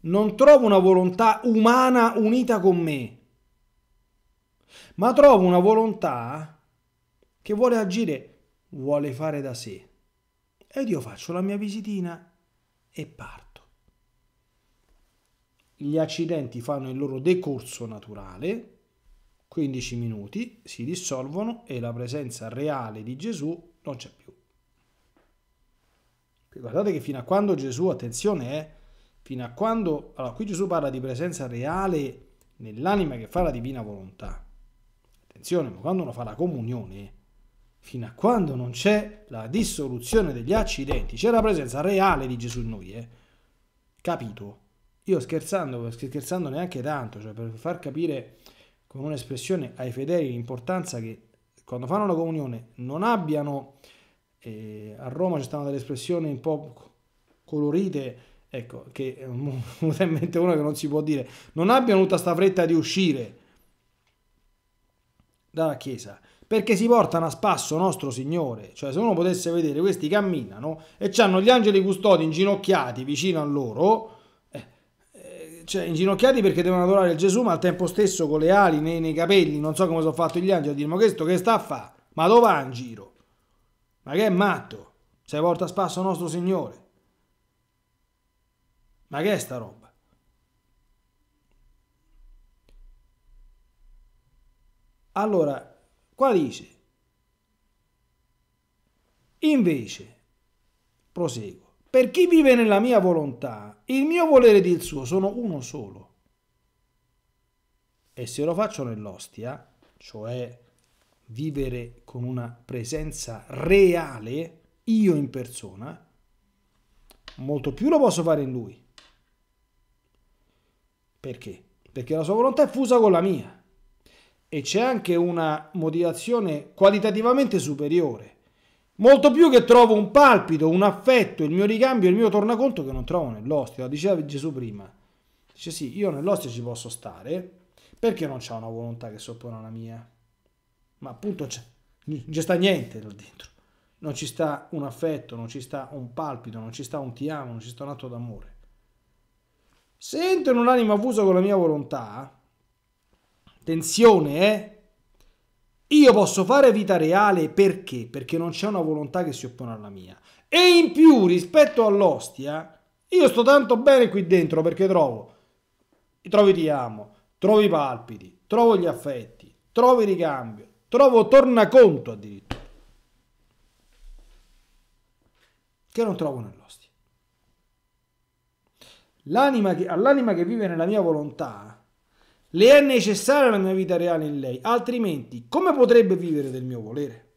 non trovo una volontà umana unita con me, ma trovo una volontà che vuole agire, vuole fare da sé. Ed io faccio la mia visitina e parto. Gli accidenti fanno il loro decorso naturale, 15 minuti, si dissolvono e la presenza reale di Gesù non c'è più. Guardate che fino a quando Gesù, attenzione, eh, fino a quando... Allora, qui Gesù parla di presenza reale nell'anima che fa la divina volontà. Attenzione, ma quando uno fa la comunione, fino a quando non c'è la dissoluzione degli accidenti, c'è la presenza reale di Gesù in noi, eh. Capito? Io scherzando, scherzando neanche tanto, cioè per far capire con un'espressione ai fedeli l'importanza che quando fanno la comunione non abbiano e a Roma ci stanno delle espressioni un po' colorite, ecco, che è in mente una che non si può dire. Non abbiano tutta sta fretta di uscire dalla Chiesa, perché si portano a spasso nostro Signore. Cioè, se uno potesse vedere, questi camminano e hanno gli angeli custodi inginocchiati vicino a loro, eh, eh, cioè inginocchiati perché devono adorare Gesù, ma al tempo stesso con le ali nei, nei capelli, non so come sono fatti gli angeli, a dire, ma questo che sta a fare? Ma dove va in giro? Ma che è matto? Sei volta a spasso nostro Signore. Ma che è sta roba? Allora, qua dice, invece, proseguo, per chi vive nella mia volontà, il mio volere ed il suo sono uno solo. E se lo faccio nell'ostia, cioè vivere con una presenza reale, io in persona, molto più lo posso fare in lui. Perché? Perché la sua volontà è fusa con la mia. E c'è anche una motivazione qualitativamente superiore. Molto più che trovo un palpito, un affetto, il mio ricambio, il mio tornaconto che non trovo nell'ostia. Lo diceva Gesù prima. Dice sì, io nell'ostia ci posso stare perché non c'è una volontà che soppone alla mia ma appunto non ci sta niente là dentro. Non ci sta un affetto, non ci sta un palpito, non ci sta un ti amo, non ci sta un atto d'amore. Se entro in un'anima avvusa con la mia volontà. Attenzione, eh! Io posso fare vita reale perché? Perché non c'è una volontà che si oppone alla mia. E in più, rispetto all'ostia, io sto tanto bene qui dentro perché trovo, trovi ti amo, trovi i palpiti, trovo gli affetti, trovo il ricambio, Trovo tornaconto addirittura. Che non trovo nell'ostia. all'anima che vive nella mia volontà le è necessaria la mia vita reale in lei, altrimenti come potrebbe vivere del mio volere?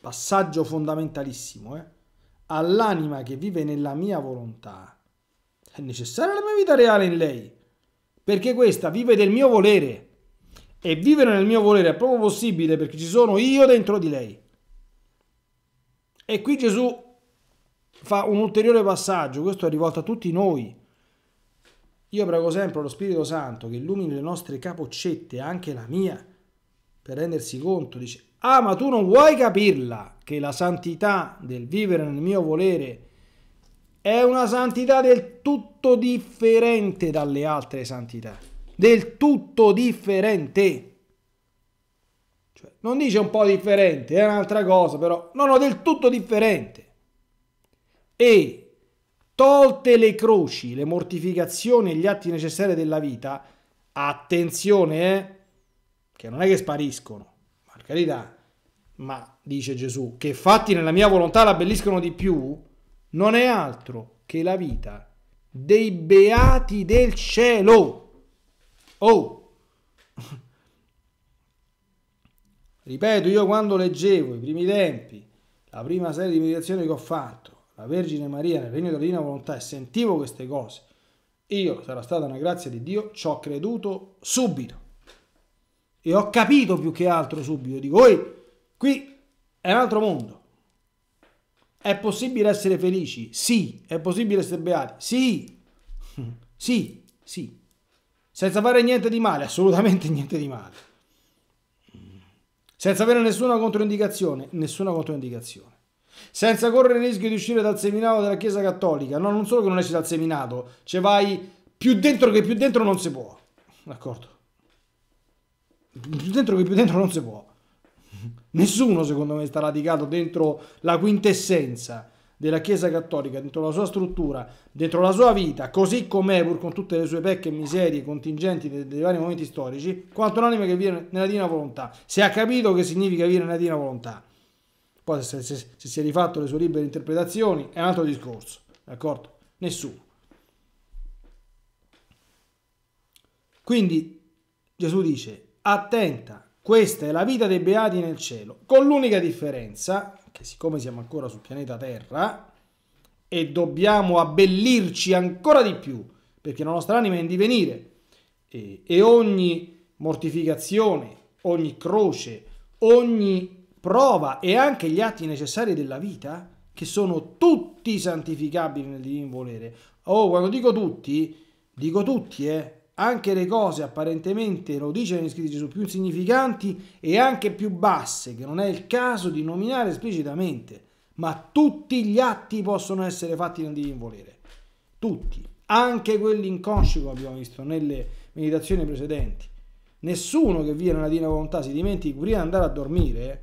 Passaggio fondamentalissimo, eh? All'anima che vive nella mia volontà è necessaria la mia vita reale in lei perché questa vive del mio volere e vivere nel mio volere è proprio possibile perché ci sono io dentro di lei. E qui Gesù fa un ulteriore passaggio, questo è rivolto a tutti noi. Io prego sempre lo Spirito Santo che illumini le nostre capoccette, anche la mia, per rendersi conto, dice, ah ma tu non vuoi capirla che la santità del vivere nel mio volere è è una santità del tutto differente dalle altre santità. Del tutto differente. Cioè, non dice un po' differente, è un'altra cosa, però. No, no, del tutto differente. E tolte le croci, le mortificazioni e gli atti necessari della vita, attenzione, eh, che non è che spariscono, per carità, ma dice Gesù, che fatti nella mia volontà la l'abbelliscono di più, non è altro che la vita dei beati del cielo. Oh! Ripeto, io quando leggevo i primi tempi, la prima serie di meditazioni che ho fatto, la Vergine Maria nel regno della divina volontà, e sentivo queste cose, io, sarà stata una grazia di Dio, ci ho creduto subito. E ho capito più che altro subito. Dico, qui è un altro mondo. È possibile essere felici? Sì. È possibile essere beati? Sì. Sì, sì. Senza fare niente di male, assolutamente niente di male. Senza avere nessuna controindicazione, nessuna controindicazione. Senza correre il rischio di uscire dal seminato della Chiesa Cattolica. No, non solo che non esci dal seminato, ci vai più dentro che più dentro non si può. D'accordo? Più dentro che più dentro non si può. Nessuno, secondo me, sta radicato dentro la quintessenza della Chiesa Cattolica, dentro la sua struttura, dentro la sua vita, così com'è, pur con tutte le sue pecche, e miserie, contingenti dei, dei vari momenti storici, quanto un'anima che vive nella divina volontà. Se ha capito che significa vivere nella divina volontà. Poi se, se, se si è rifatto le sue libere interpretazioni è un altro discorso, d'accordo? Nessuno. Quindi Gesù dice, attenta questa è la vita dei beati nel cielo, con l'unica differenza che siccome siamo ancora sul pianeta Terra e dobbiamo abbellirci ancora di più, perché la nostra anima è in divenire e, e ogni mortificazione, ogni croce, ogni prova e anche gli atti necessari della vita, che sono tutti santificabili nel divino volere. Oh, quando dico tutti, dico tutti, eh, anche le cose apparentemente, lo dice scritti di Gesù, più insignificanti e anche più basse, che non è il caso di nominare esplicitamente, ma tutti gli atti possono essere fatti non divin volere. Tutti, anche quelli inconsci come abbiamo visto nelle meditazioni precedenti. Nessuno che viene nella divina volontà si dimentica prima di andare a dormire, eh?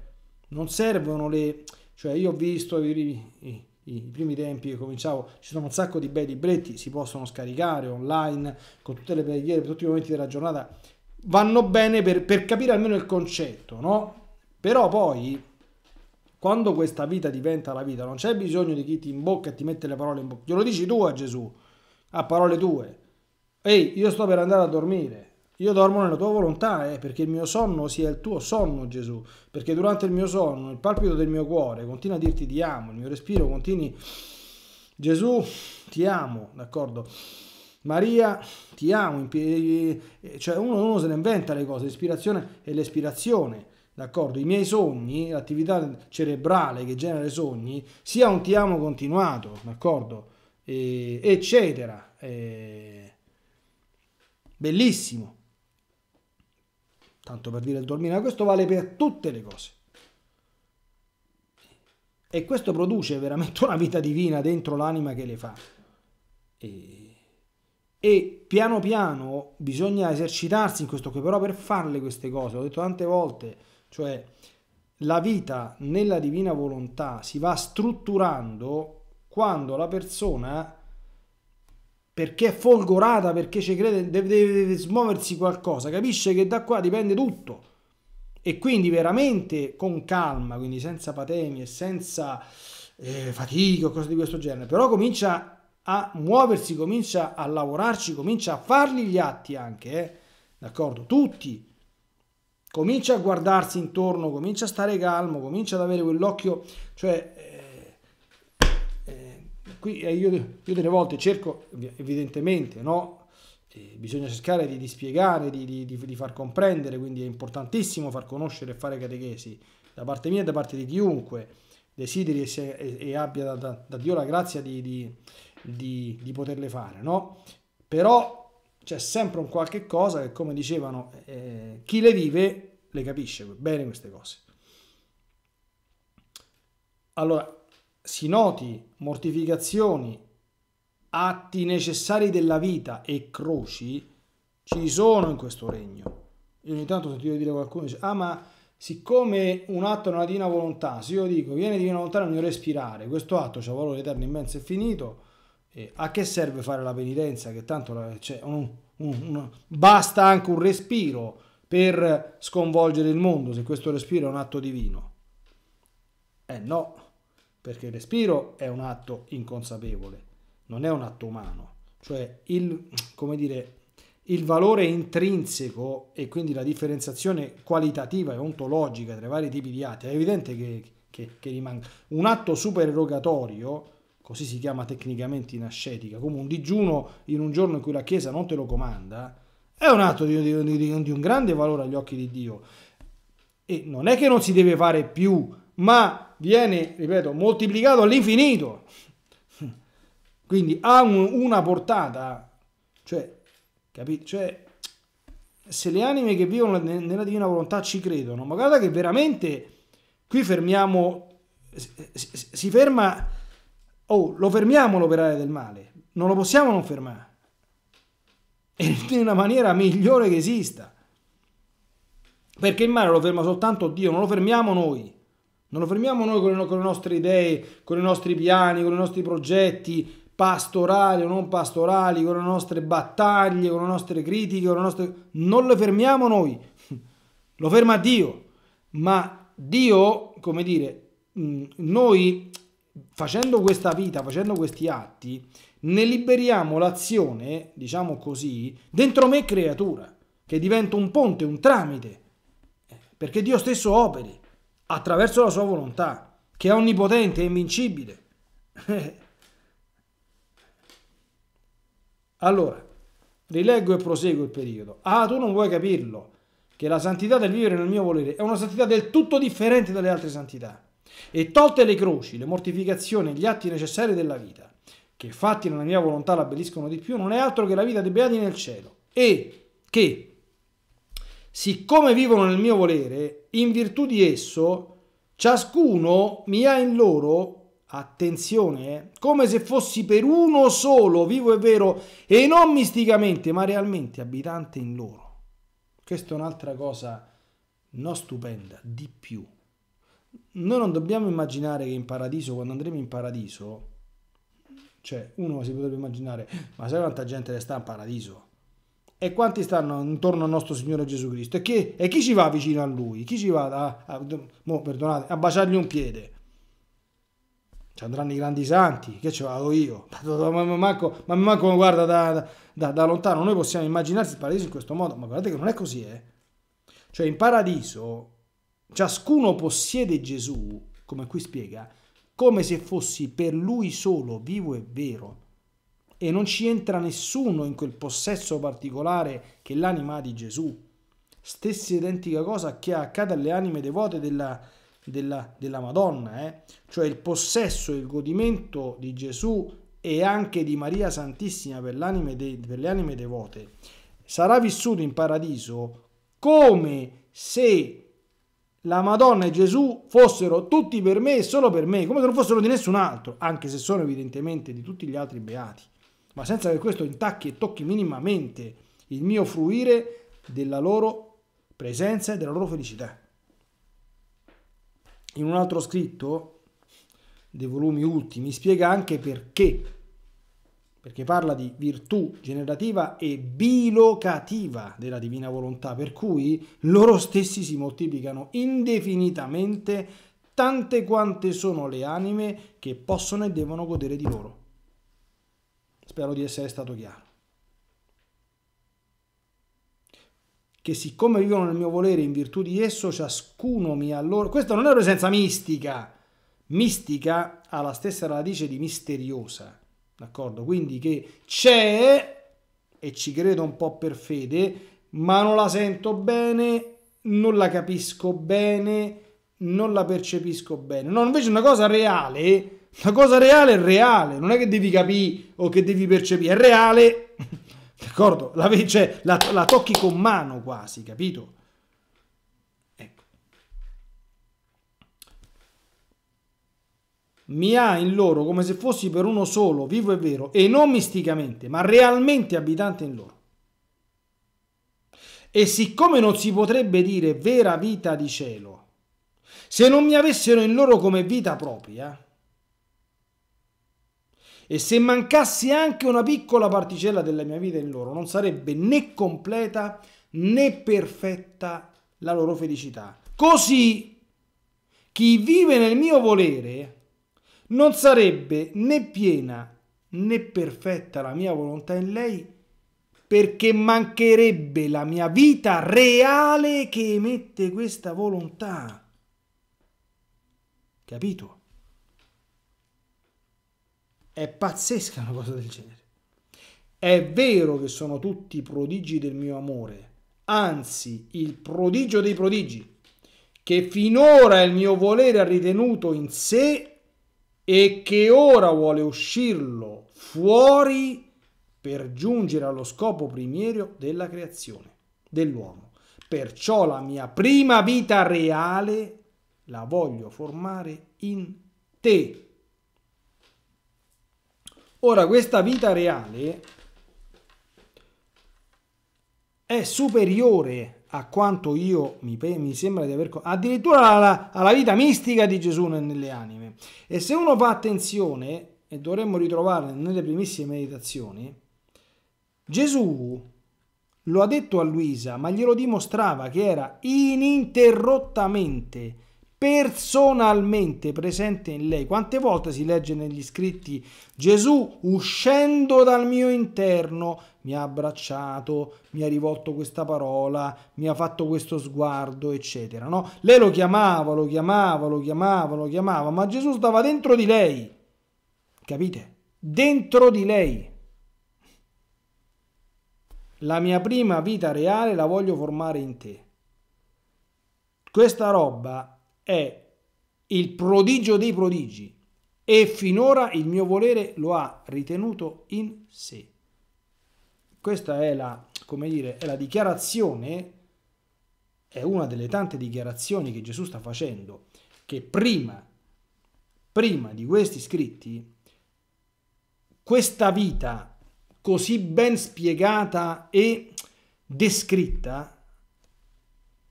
non servono le... cioè io ho visto i, i primi tempi che cominciavo ci sono un sacco di bei libretti, si possono scaricare online con tutte le preghiere per tutti i momenti della giornata, vanno bene per, per capire almeno il concetto, no? Però poi quando questa vita diventa la vita, non c'è bisogno di chi ti imbocca e ti mette le parole in bocca, glielo dici tu a Gesù, a parole tue. Ehi, io sto per andare a dormire io dormo nella tua volontà, eh, perché il mio sonno sia il tuo sonno, Gesù, perché durante il mio sonno il palpito del mio cuore continua a dirti ti amo, il mio respiro continui, Gesù, ti amo, d'accordo? Maria, ti amo, eh, cioè uno, uno se ne inventa le cose, l'ispirazione e l'espirazione, d'accordo? I miei sogni, l'attività cerebrale che genera i sogni, sia un ti amo continuato, d'accordo? E, eccetera. E, eh. bellissimo tanto per dire il dormire, ma questo vale per tutte le cose. E questo produce veramente una vita divina dentro l'anima che le fa. E, e piano piano bisogna esercitarsi in questo che però per farle queste cose, l'ho detto tante volte, cioè la vita nella divina volontà si va strutturando quando la persona perché è folgorata, perché ci crede, deve, deve, deve smuoversi qualcosa, capisce che da qua dipende tutto. E quindi veramente con calma, quindi senza patemi e senza eh, fatica o cose di questo genere, però comincia a muoversi, comincia a lavorarci, comincia a fargli gli atti anche, eh? d'accordo? Tutti. Comincia a guardarsi intorno, comincia a stare calmo, comincia ad avere quell'occhio, cioè qui eh, io, io delle volte cerco, evidentemente, no? Eh, bisogna cercare di, di spiegare, di, di, di, far comprendere, quindi è importantissimo far conoscere e fare catechesi da parte mia e da parte di chiunque desideri e, se, e, e abbia da, da, da, Dio la grazia di, poterle fare, no? Però c'è sempre un qualche cosa che, come dicevano, eh, chi le vive le capisce bene queste cose. Allora, si noti mortificazioni, atti necessari della vita e croci, ci sono in questo regno. Io ogni tanto sentivo dire qualcuno, dice, ah ma siccome un atto è una divina volontà, se io dico viene divina volontà non mi respirare, questo atto c'è valore eterno, immenso e finito, eh, a che serve fare la penitenza? Che tanto la, cioè, un, un, un, basta anche un respiro per sconvolgere il mondo, se questo respiro è un atto divino. Eh no perché il respiro è un atto inconsapevole, non è un atto umano. Cioè, il, come dire, il valore intrinseco e quindi la differenziazione qualitativa e ontologica tra i vari tipi di atti è evidente che, che, che rimanga. Un atto supererogatorio, così si chiama tecnicamente in ascetica, come un digiuno in un giorno in cui la Chiesa non te lo comanda, è un atto di, di, di, di un grande valore agli occhi di Dio. E non è che non si deve fare più, ma viene, ripeto, moltiplicato all'infinito. Quindi ha un, una portata, cioè, capito? Cioè, se le anime che vivono nella divina volontà ci credono, ma guarda che veramente qui fermiamo, si ferma, oh, lo fermiamo l'operare del male, non lo possiamo non fermare. E una maniera migliore che esista. Perché il male lo ferma soltanto Dio, non lo fermiamo noi. Non lo fermiamo noi con le, con le nostre idee, con i nostri piani, con i nostri progetti pastorali o non pastorali, con le nostre battaglie, con le nostre critiche, con le nostre... Non lo fermiamo noi, lo ferma Dio. Ma Dio, come dire, mm, noi facendo questa vita, facendo questi atti, ne liberiamo l'azione, diciamo così, dentro me creatura, che diventa un ponte, un tramite, perché Dio stesso operi attraverso la sua volontà, che è onnipotente e invincibile. allora, rileggo e proseguo il periodo. Ah, tu non vuoi capirlo, che la santità del vivere nel mio volere è una santità del tutto differente dalle altre santità. E tolte le croci, le mortificazioni, gli atti necessari della vita, che fatti nella mia volontà l'abbelliscono di più, non è altro che la vita dei beati nel cielo. E che, siccome vivono nel mio volere, in virtù di esso, ciascuno mi ha in loro, attenzione, eh, come se fossi per uno solo, vivo e vero, e non misticamente, ma realmente abitante in loro. Questa è un'altra cosa non stupenda, di più. Noi non dobbiamo immaginare che in paradiso, quando andremo in paradiso, cioè uno si potrebbe immaginare, ma sai quanta gente resta in paradiso? e quanti stanno intorno al nostro Signore Gesù Cristo? E, che, e chi ci va vicino a Lui? Chi ci va a, a, mo, perdonate, a baciargli un piede? Ci andranno i grandi santi, che ci vado io? Ma mi manco, ma manco guarda da, da, da, lontano, noi possiamo immaginarsi il paradiso in questo modo, ma guardate che non è così, eh? Cioè in paradiso ciascuno possiede Gesù, come qui spiega, come se fossi per lui solo vivo e vero e non ci entra nessuno in quel possesso particolare che l'anima ha di Gesù. Stessa identica cosa che accade alle anime devote della, della, della Madonna, eh? cioè il possesso e il godimento di Gesù e anche di Maria Santissima per, de, per le anime devote sarà vissuto in paradiso come se la Madonna e Gesù fossero tutti per me e solo per me, come se non fossero di nessun altro, anche se sono evidentemente di tutti gli altri beati ma senza che questo intacchi e tocchi minimamente il mio fruire della loro presenza e della loro felicità. In un altro scritto dei volumi ultimi spiega anche perché, perché parla di virtù generativa e bilocativa della divina volontà, per cui loro stessi si moltiplicano indefinitamente tante quante sono le anime che possono e devono godere di loro spero di essere stato chiaro. Che siccome vivono nel mio volere in virtù di esso, ciascuno mi allora... Questa non è una presenza mistica. Mistica ha la stessa radice di misteriosa, d'accordo? Quindi che c'è, e ci credo un po' per fede, ma non la sento bene, non la capisco bene, non la percepisco bene. No, invece una cosa reale la cosa reale è reale, non è che devi capire o che devi percepire, è reale, d'accordo? La, cioè, la, la tocchi con mano quasi, capito? Ecco. Mi ha in loro come se fossi per uno solo, vivo e vero, e non misticamente, ma realmente abitante in loro. E siccome non si potrebbe dire vera vita di cielo, se non mi avessero in loro come vita propria, e se mancassi anche una piccola particella della mia vita in loro, non sarebbe né completa né perfetta la loro felicità. Così chi vive nel mio volere non sarebbe né piena né perfetta la mia volontà in lei perché mancherebbe la mia vita reale che emette questa volontà. Capito? È pazzesca una cosa del genere. È vero che sono tutti prodigi del mio amore, anzi il prodigio dei prodigi, che finora il mio volere ha ritenuto in sé e che ora vuole uscirlo fuori per giungere allo scopo primiero della creazione dell'uomo. Perciò la mia prima vita reale la voglio formare in te Ora, questa vita reale è superiore a quanto io mi, mi sembra di aver addirittura alla, alla vita mistica di Gesù nelle anime. E se uno fa attenzione, e dovremmo ritrovarla nelle primissime meditazioni, Gesù lo ha detto a Luisa, ma glielo dimostrava che era ininterrottamente personalmente presente in lei. Quante volte si legge negli scritti Gesù uscendo dal mio interno mi ha abbracciato, mi ha rivolto questa parola, mi ha fatto questo sguardo, eccetera. No? Lei lo chiamava, lo chiamava, lo chiamava, lo chiamava, ma Gesù stava dentro di lei. Capite? Dentro di lei. La mia prima vita reale la voglio formare in te. Questa roba è il prodigio dei prodigi e finora il mio volere lo ha ritenuto in sé. Questa è la, come dire, è la dichiarazione, è una delle tante dichiarazioni che Gesù sta facendo, che prima, prima di questi scritti, questa vita così ben spiegata e descritta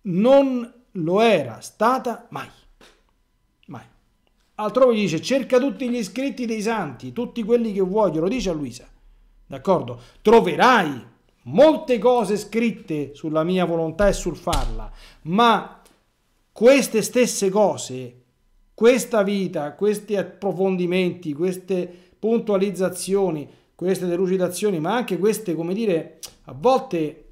non lo era stata mai. Mai. Altrove gli dice cerca tutti gli scritti dei santi, tutti quelli che vuoi, glielo dice a Luisa. D'accordo? Troverai molte cose scritte sulla mia volontà e sul farla, ma queste stesse cose, questa vita, questi approfondimenti, queste puntualizzazioni, queste delucidazioni, ma anche queste, come dire, a volte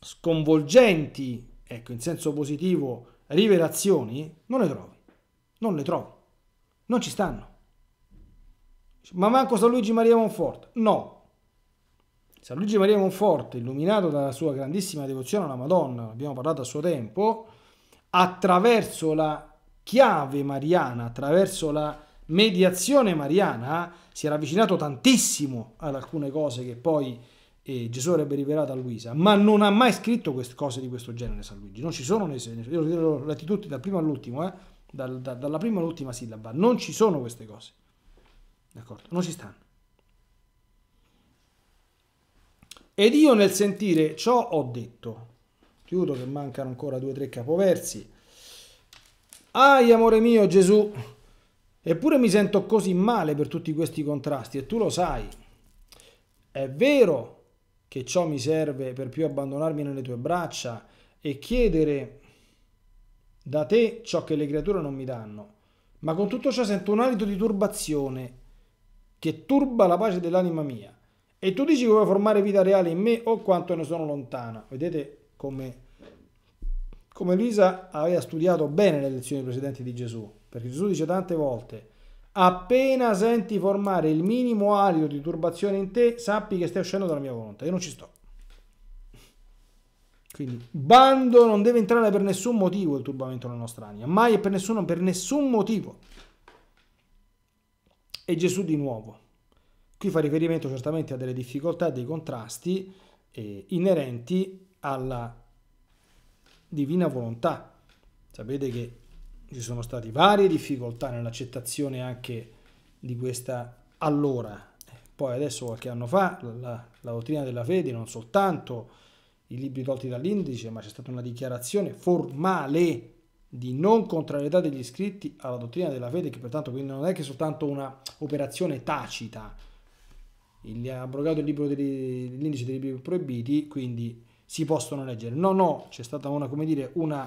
sconvolgenti ecco, in senso positivo, rivelazioni, non le trovi. Non le trovi. Non ci stanno. Ma manco San Luigi Maria Monfort? No. San Luigi Maria Monfort, illuminato dalla sua grandissima devozione alla Madonna, abbiamo parlato a suo tempo, attraverso la chiave mariana, attraverso la mediazione mariana, si era avvicinato tantissimo ad alcune cose che poi e Gesù avrebbe rivelato a Luisa, ma non ha mai scritto cose di questo genere San Luigi, non ci sono, io li ho letti tutti dal primo all'ultimo, eh? dal, da, dalla prima all'ultima sillaba, non ci sono queste cose, d'accordo? Non ci stanno. Ed io nel sentire ciò ho detto, chiudo che mancano ancora due o tre capoversi, ai amore mio Gesù, eppure mi sento così male per tutti questi contrasti e tu lo sai, è vero che ciò mi serve per più abbandonarmi nelle tue braccia e chiedere da te ciò che le creature non mi danno. Ma con tutto ciò sento un alito di turbazione che turba la pace dell'anima mia. E tu dici che vuoi formare vita reale in me o quanto ne sono lontana. Vedete come, come Luisa aveva studiato bene le lezioni precedenti di Gesù, perché Gesù dice tante volte Appena senti formare il minimo alito di turbazione in te, sappi che stai uscendo dalla mia volontà. Io non ci sto. Quindi, bando non deve entrare per nessun motivo il turbamento nella nostra anima, mai e per nessuno, per nessun motivo. E Gesù di nuovo. Qui fa riferimento certamente a delle difficoltà, dei contrasti eh, inerenti alla divina volontà. Sapete che ci sono state varie difficoltà nell'accettazione anche di questa allora. Poi adesso qualche anno fa la, la dottrina della fede non soltanto i libri tolti dall'indice, ma c'è stata una dichiarazione formale di non contrarietà degli iscritti alla dottrina della fede, che pertanto quindi non è che è soltanto un'operazione tacita. Il, ha abrogato il libro dell'indice dei libri proibiti, quindi si possono leggere. No, no, c'è stata una, come dire, una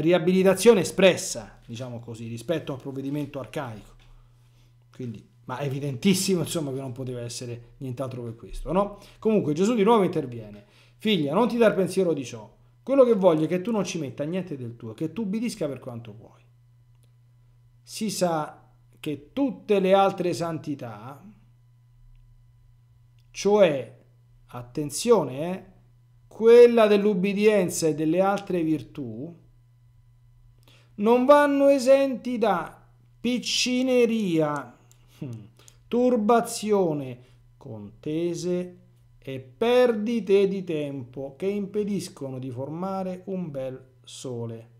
riabilitazione espressa, diciamo così, rispetto al provvedimento arcaico. Quindi, ma evidentissimo, insomma, che non poteva essere nient'altro che questo, no? Comunque Gesù di nuovo interviene. Figlia, non ti dar pensiero di ciò. Quello che voglio è che tu non ci metta niente del tuo, che tu ubbidisca per quanto vuoi. Si sa che tutte le altre santità, cioè, attenzione, eh, quella dell'ubbidienza e delle altre virtù, non vanno esenti da piccineria, hmm. turbazione, contese e perdite di tempo che impediscono di formare un bel sole.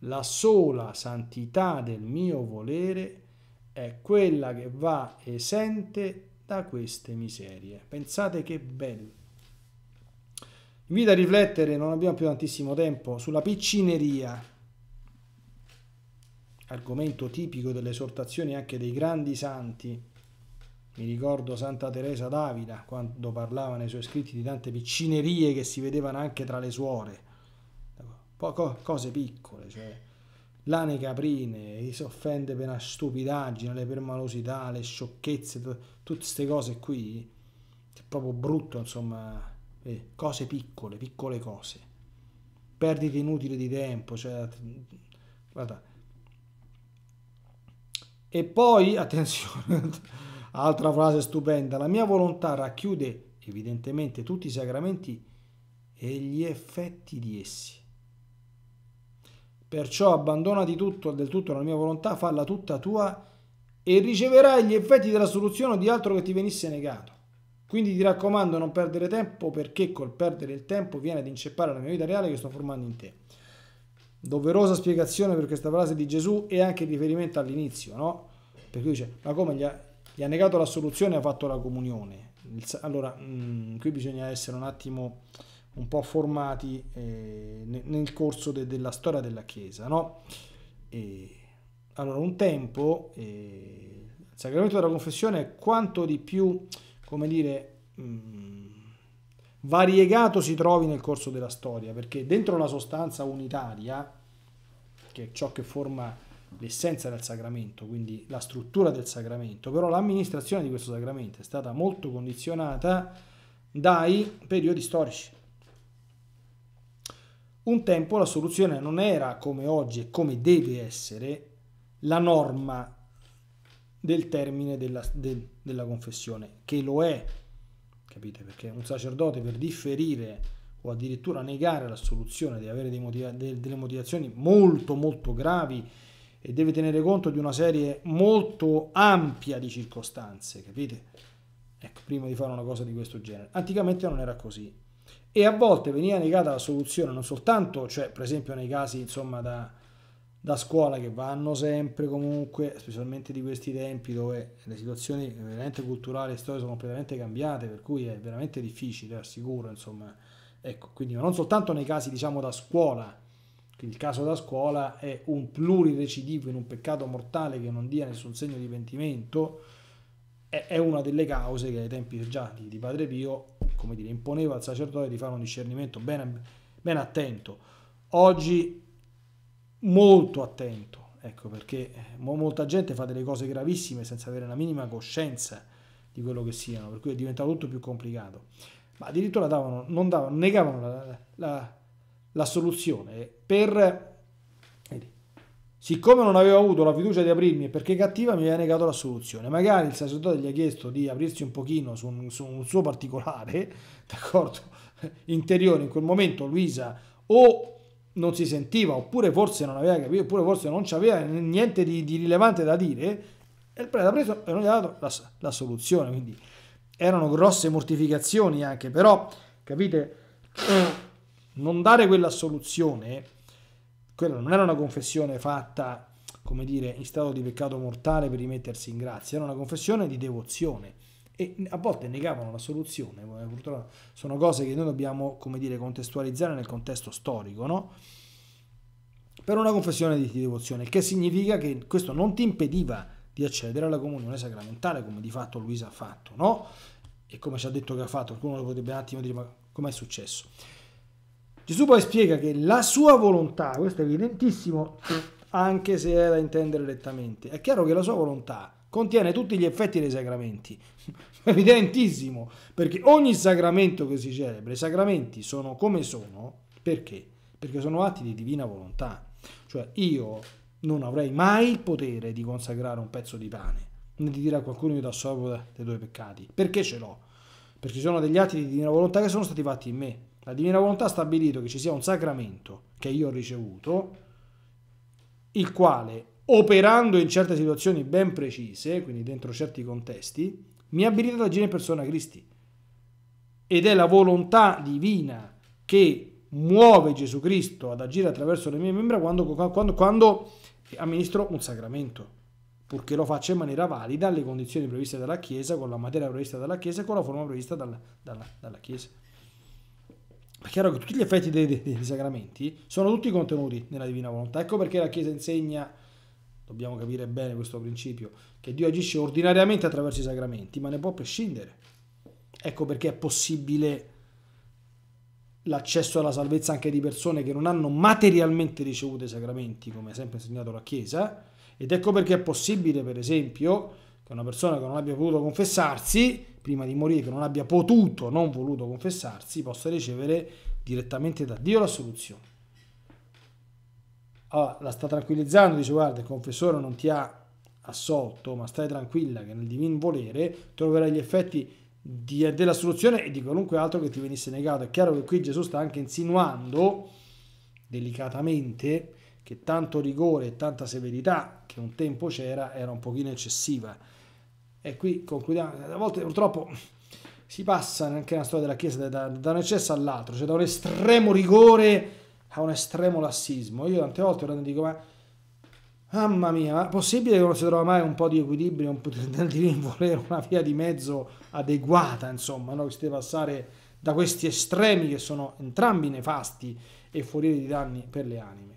La sola santità del mio volere è quella che va esente da queste miserie. Pensate che bello. Invito a riflettere, non abbiamo più tantissimo tempo, sulla piccineria, argomento tipico delle esortazioni anche dei grandi santi. Mi ricordo Santa Teresa d'Avila quando parlava nei suoi scritti di tante piccinerie che si vedevano anche tra le suore, Poco, cose piccole, cioè lane caprine, si offende per una stupidaggine, le permalosità, le sciocchezze, tutte queste cose qui, è proprio brutto insomma eh, cose piccole, piccole cose, perdite inutili di tempo, cioè, guarda. E poi, attenzione, altra frase stupenda, la mia volontà racchiude evidentemente tutti i sacramenti e gli effetti di essi. Perciò abbandona di tutto, del tutto la mia volontà, falla tutta tua e riceverai gli effetti della soluzione o di altro che ti venisse negato. Quindi ti raccomando non perdere tempo perché col perdere il tempo viene ad inceppare la mia vita reale che sto formando in te. Doverosa spiegazione per questa frase di Gesù e anche riferimento all'inizio, no? Perché dice, ma come gli ha, gli ha negato l'assoluzione e ha fatto la comunione? Il, allora, mh, mm, qui bisogna essere un attimo un po' formati eh, nel corso de, della storia della Chiesa, no? E, allora, un tempo eh, il sacramento della confessione è quanto di più come dire, mh, mm, variegato si trovi nel corso della storia, perché dentro la sostanza unitaria, che è ciò che forma l'essenza del sacramento, quindi la struttura del sacramento, però l'amministrazione di questo sacramento è stata molto condizionata dai periodi storici. Un tempo la soluzione non era come oggi e come deve essere la norma del termine della, de, della confessione, che lo è, capite? Perché un sacerdote per differire o addirittura negare l'assoluzione deve avere motiva- de- delle motivazioni molto molto gravi e deve tenere conto di una serie molto ampia di circostanze, capite? Ecco, prima di fare una cosa di questo genere. Anticamente non era così. E a volte veniva negata l'assoluzione non soltanto, cioè per esempio nei casi insomma da, da scuola che vanno sempre comunque, specialmente di questi tempi dove le situazioni veramente culturali e storiche sono completamente cambiate, per cui è veramente difficile, assicuro, insomma. Ecco, quindi non soltanto nei casi diciamo da scuola, il caso da scuola è un plurirecidivo in un peccato mortale che non dia nessun segno di pentimento, è una delle cause che ai tempi già di, di Padre Pio, come dire, imponeva al sacerdote di fare un discernimento ben, ben attento. Oggi molto attento, ecco perché eh, molta gente fa delle cose gravissime senza avere la minima coscienza di quello che siano, per cui è diventato tutto più complicato. Ma addirittura davano, non davano, negavano la, la, la soluzione. Per, siccome non avevo avuto la fiducia di aprirmi perché cattiva mi aveva negato la soluzione magari il sacerdote gli ha chiesto di aprirsi un pochino su un, su un suo particolare d'accordo interiore in quel momento Luisa o non si sentiva, oppure forse non aveva capito, oppure forse non c'aveva niente di, di, rilevante da dire, e il prete ha preso e non gli ha dato la, la soluzione. Quindi erano grosse mortificazioni anche, però capite, non dare quella soluzione, quella non era una confessione fatta, come dire, in stato di peccato mortale per rimettersi in grazia, era una confessione di devozione e a volte negavano la soluzione, eh, purtroppo sono cose che noi dobbiamo come dire, contestualizzare nel contesto storico, no? per una confessione di devozione, che significa che questo non ti impediva di accedere alla comunione sacramentale come di fatto Luisa ha fatto, no? E come ci ha detto che ha fatto, qualcuno potrebbe un attimo dire ma com'è successo? Gesù poi spiega che la sua volontà, questo è evidentissimo, anche se è da intendere lettamente, è chiaro che la sua volontà contiene tutti gli effetti dei sacramenti. Evidentissimo, perché ogni sacramento che si celebra, i sacramenti sono come sono, perché? Perché sono atti di divina volontà. Cioè io non avrei mai il potere di consacrare un pezzo di pane, né di dire a qualcuno io ti assolvo dei tuoi peccati. Perché ce l'ho? Perché ci sono degli atti di divina volontà che sono stati fatti in me. La divina volontà ha stabilito che ci sia un sacramento che io ho ricevuto, il quale operando in certe situazioni ben precise, quindi dentro certi contesti, mi ha abilita ad agire in persona Cristi. Ed è la volontà divina che muove Gesù Cristo ad agire attraverso le mie membra quando, quando, quando amministro un sacramento, purché lo faccia in maniera valida alle condizioni previste dalla Chiesa, con la materia prevista dalla Chiesa e con la forma prevista dalla, dalla, dalla Chiesa. È chiaro che tutti gli effetti dei, dei, dei sacramenti sono tutti contenuti nella divina volontà. Ecco perché la Chiesa insegna dobbiamo capire bene questo principio, che Dio agisce ordinariamente attraverso i sacramenti, ma ne può prescindere. Ecco perché è possibile l'accesso alla salvezza anche di persone che non hanno materialmente ricevuto i sacramenti, come ha sempre insegnato la Chiesa, ed ecco perché è possibile, per esempio, che una persona che non abbia potuto confessarsi, prima di morire, che non abbia potuto, non voluto confessarsi, possa ricevere direttamente da Dio la soluzione. Allora, ah, la sta tranquillizzando, dice guarda il confessore non ti ha assolto, ma stai tranquilla che nel divin volere troverai gli effetti di, della soluzione e di qualunque altro che ti venisse negato. È chiaro che qui Gesù sta anche insinuando delicatamente che tanto rigore e tanta severità che un tempo c'era era un pochino eccessiva. E qui concludiamo, a volte purtroppo si passa anche nella storia della Chiesa da, da un eccesso all'altro, cioè da un estremo rigore a un estremo lassismo. Io tante volte quando dico, ma mamma mia, ma è possibile che non si trova mai un po' di equilibrio, un po' di voler una via di mezzo adeguata, insomma, no? che si deve passare da questi estremi che sono entrambi nefasti e fuorieri di danni per le anime.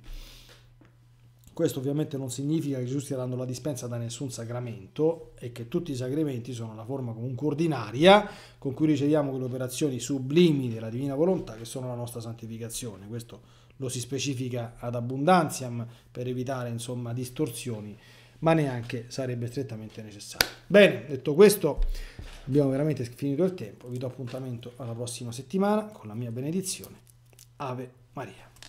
Questo ovviamente non significa che Gesù stia dando la dispensa da nessun sacramento e che tutti i sacramenti sono la forma comunque ordinaria con cui riceviamo quelle operazioni sublimi della divina volontà che sono la nostra santificazione. Questo è lo si specifica ad abundantiam per evitare insomma distorsioni, ma neanche sarebbe strettamente necessario. Bene, detto questo, abbiamo veramente finito il tempo, vi do appuntamento alla prossima settimana con la mia benedizione. Ave Maria.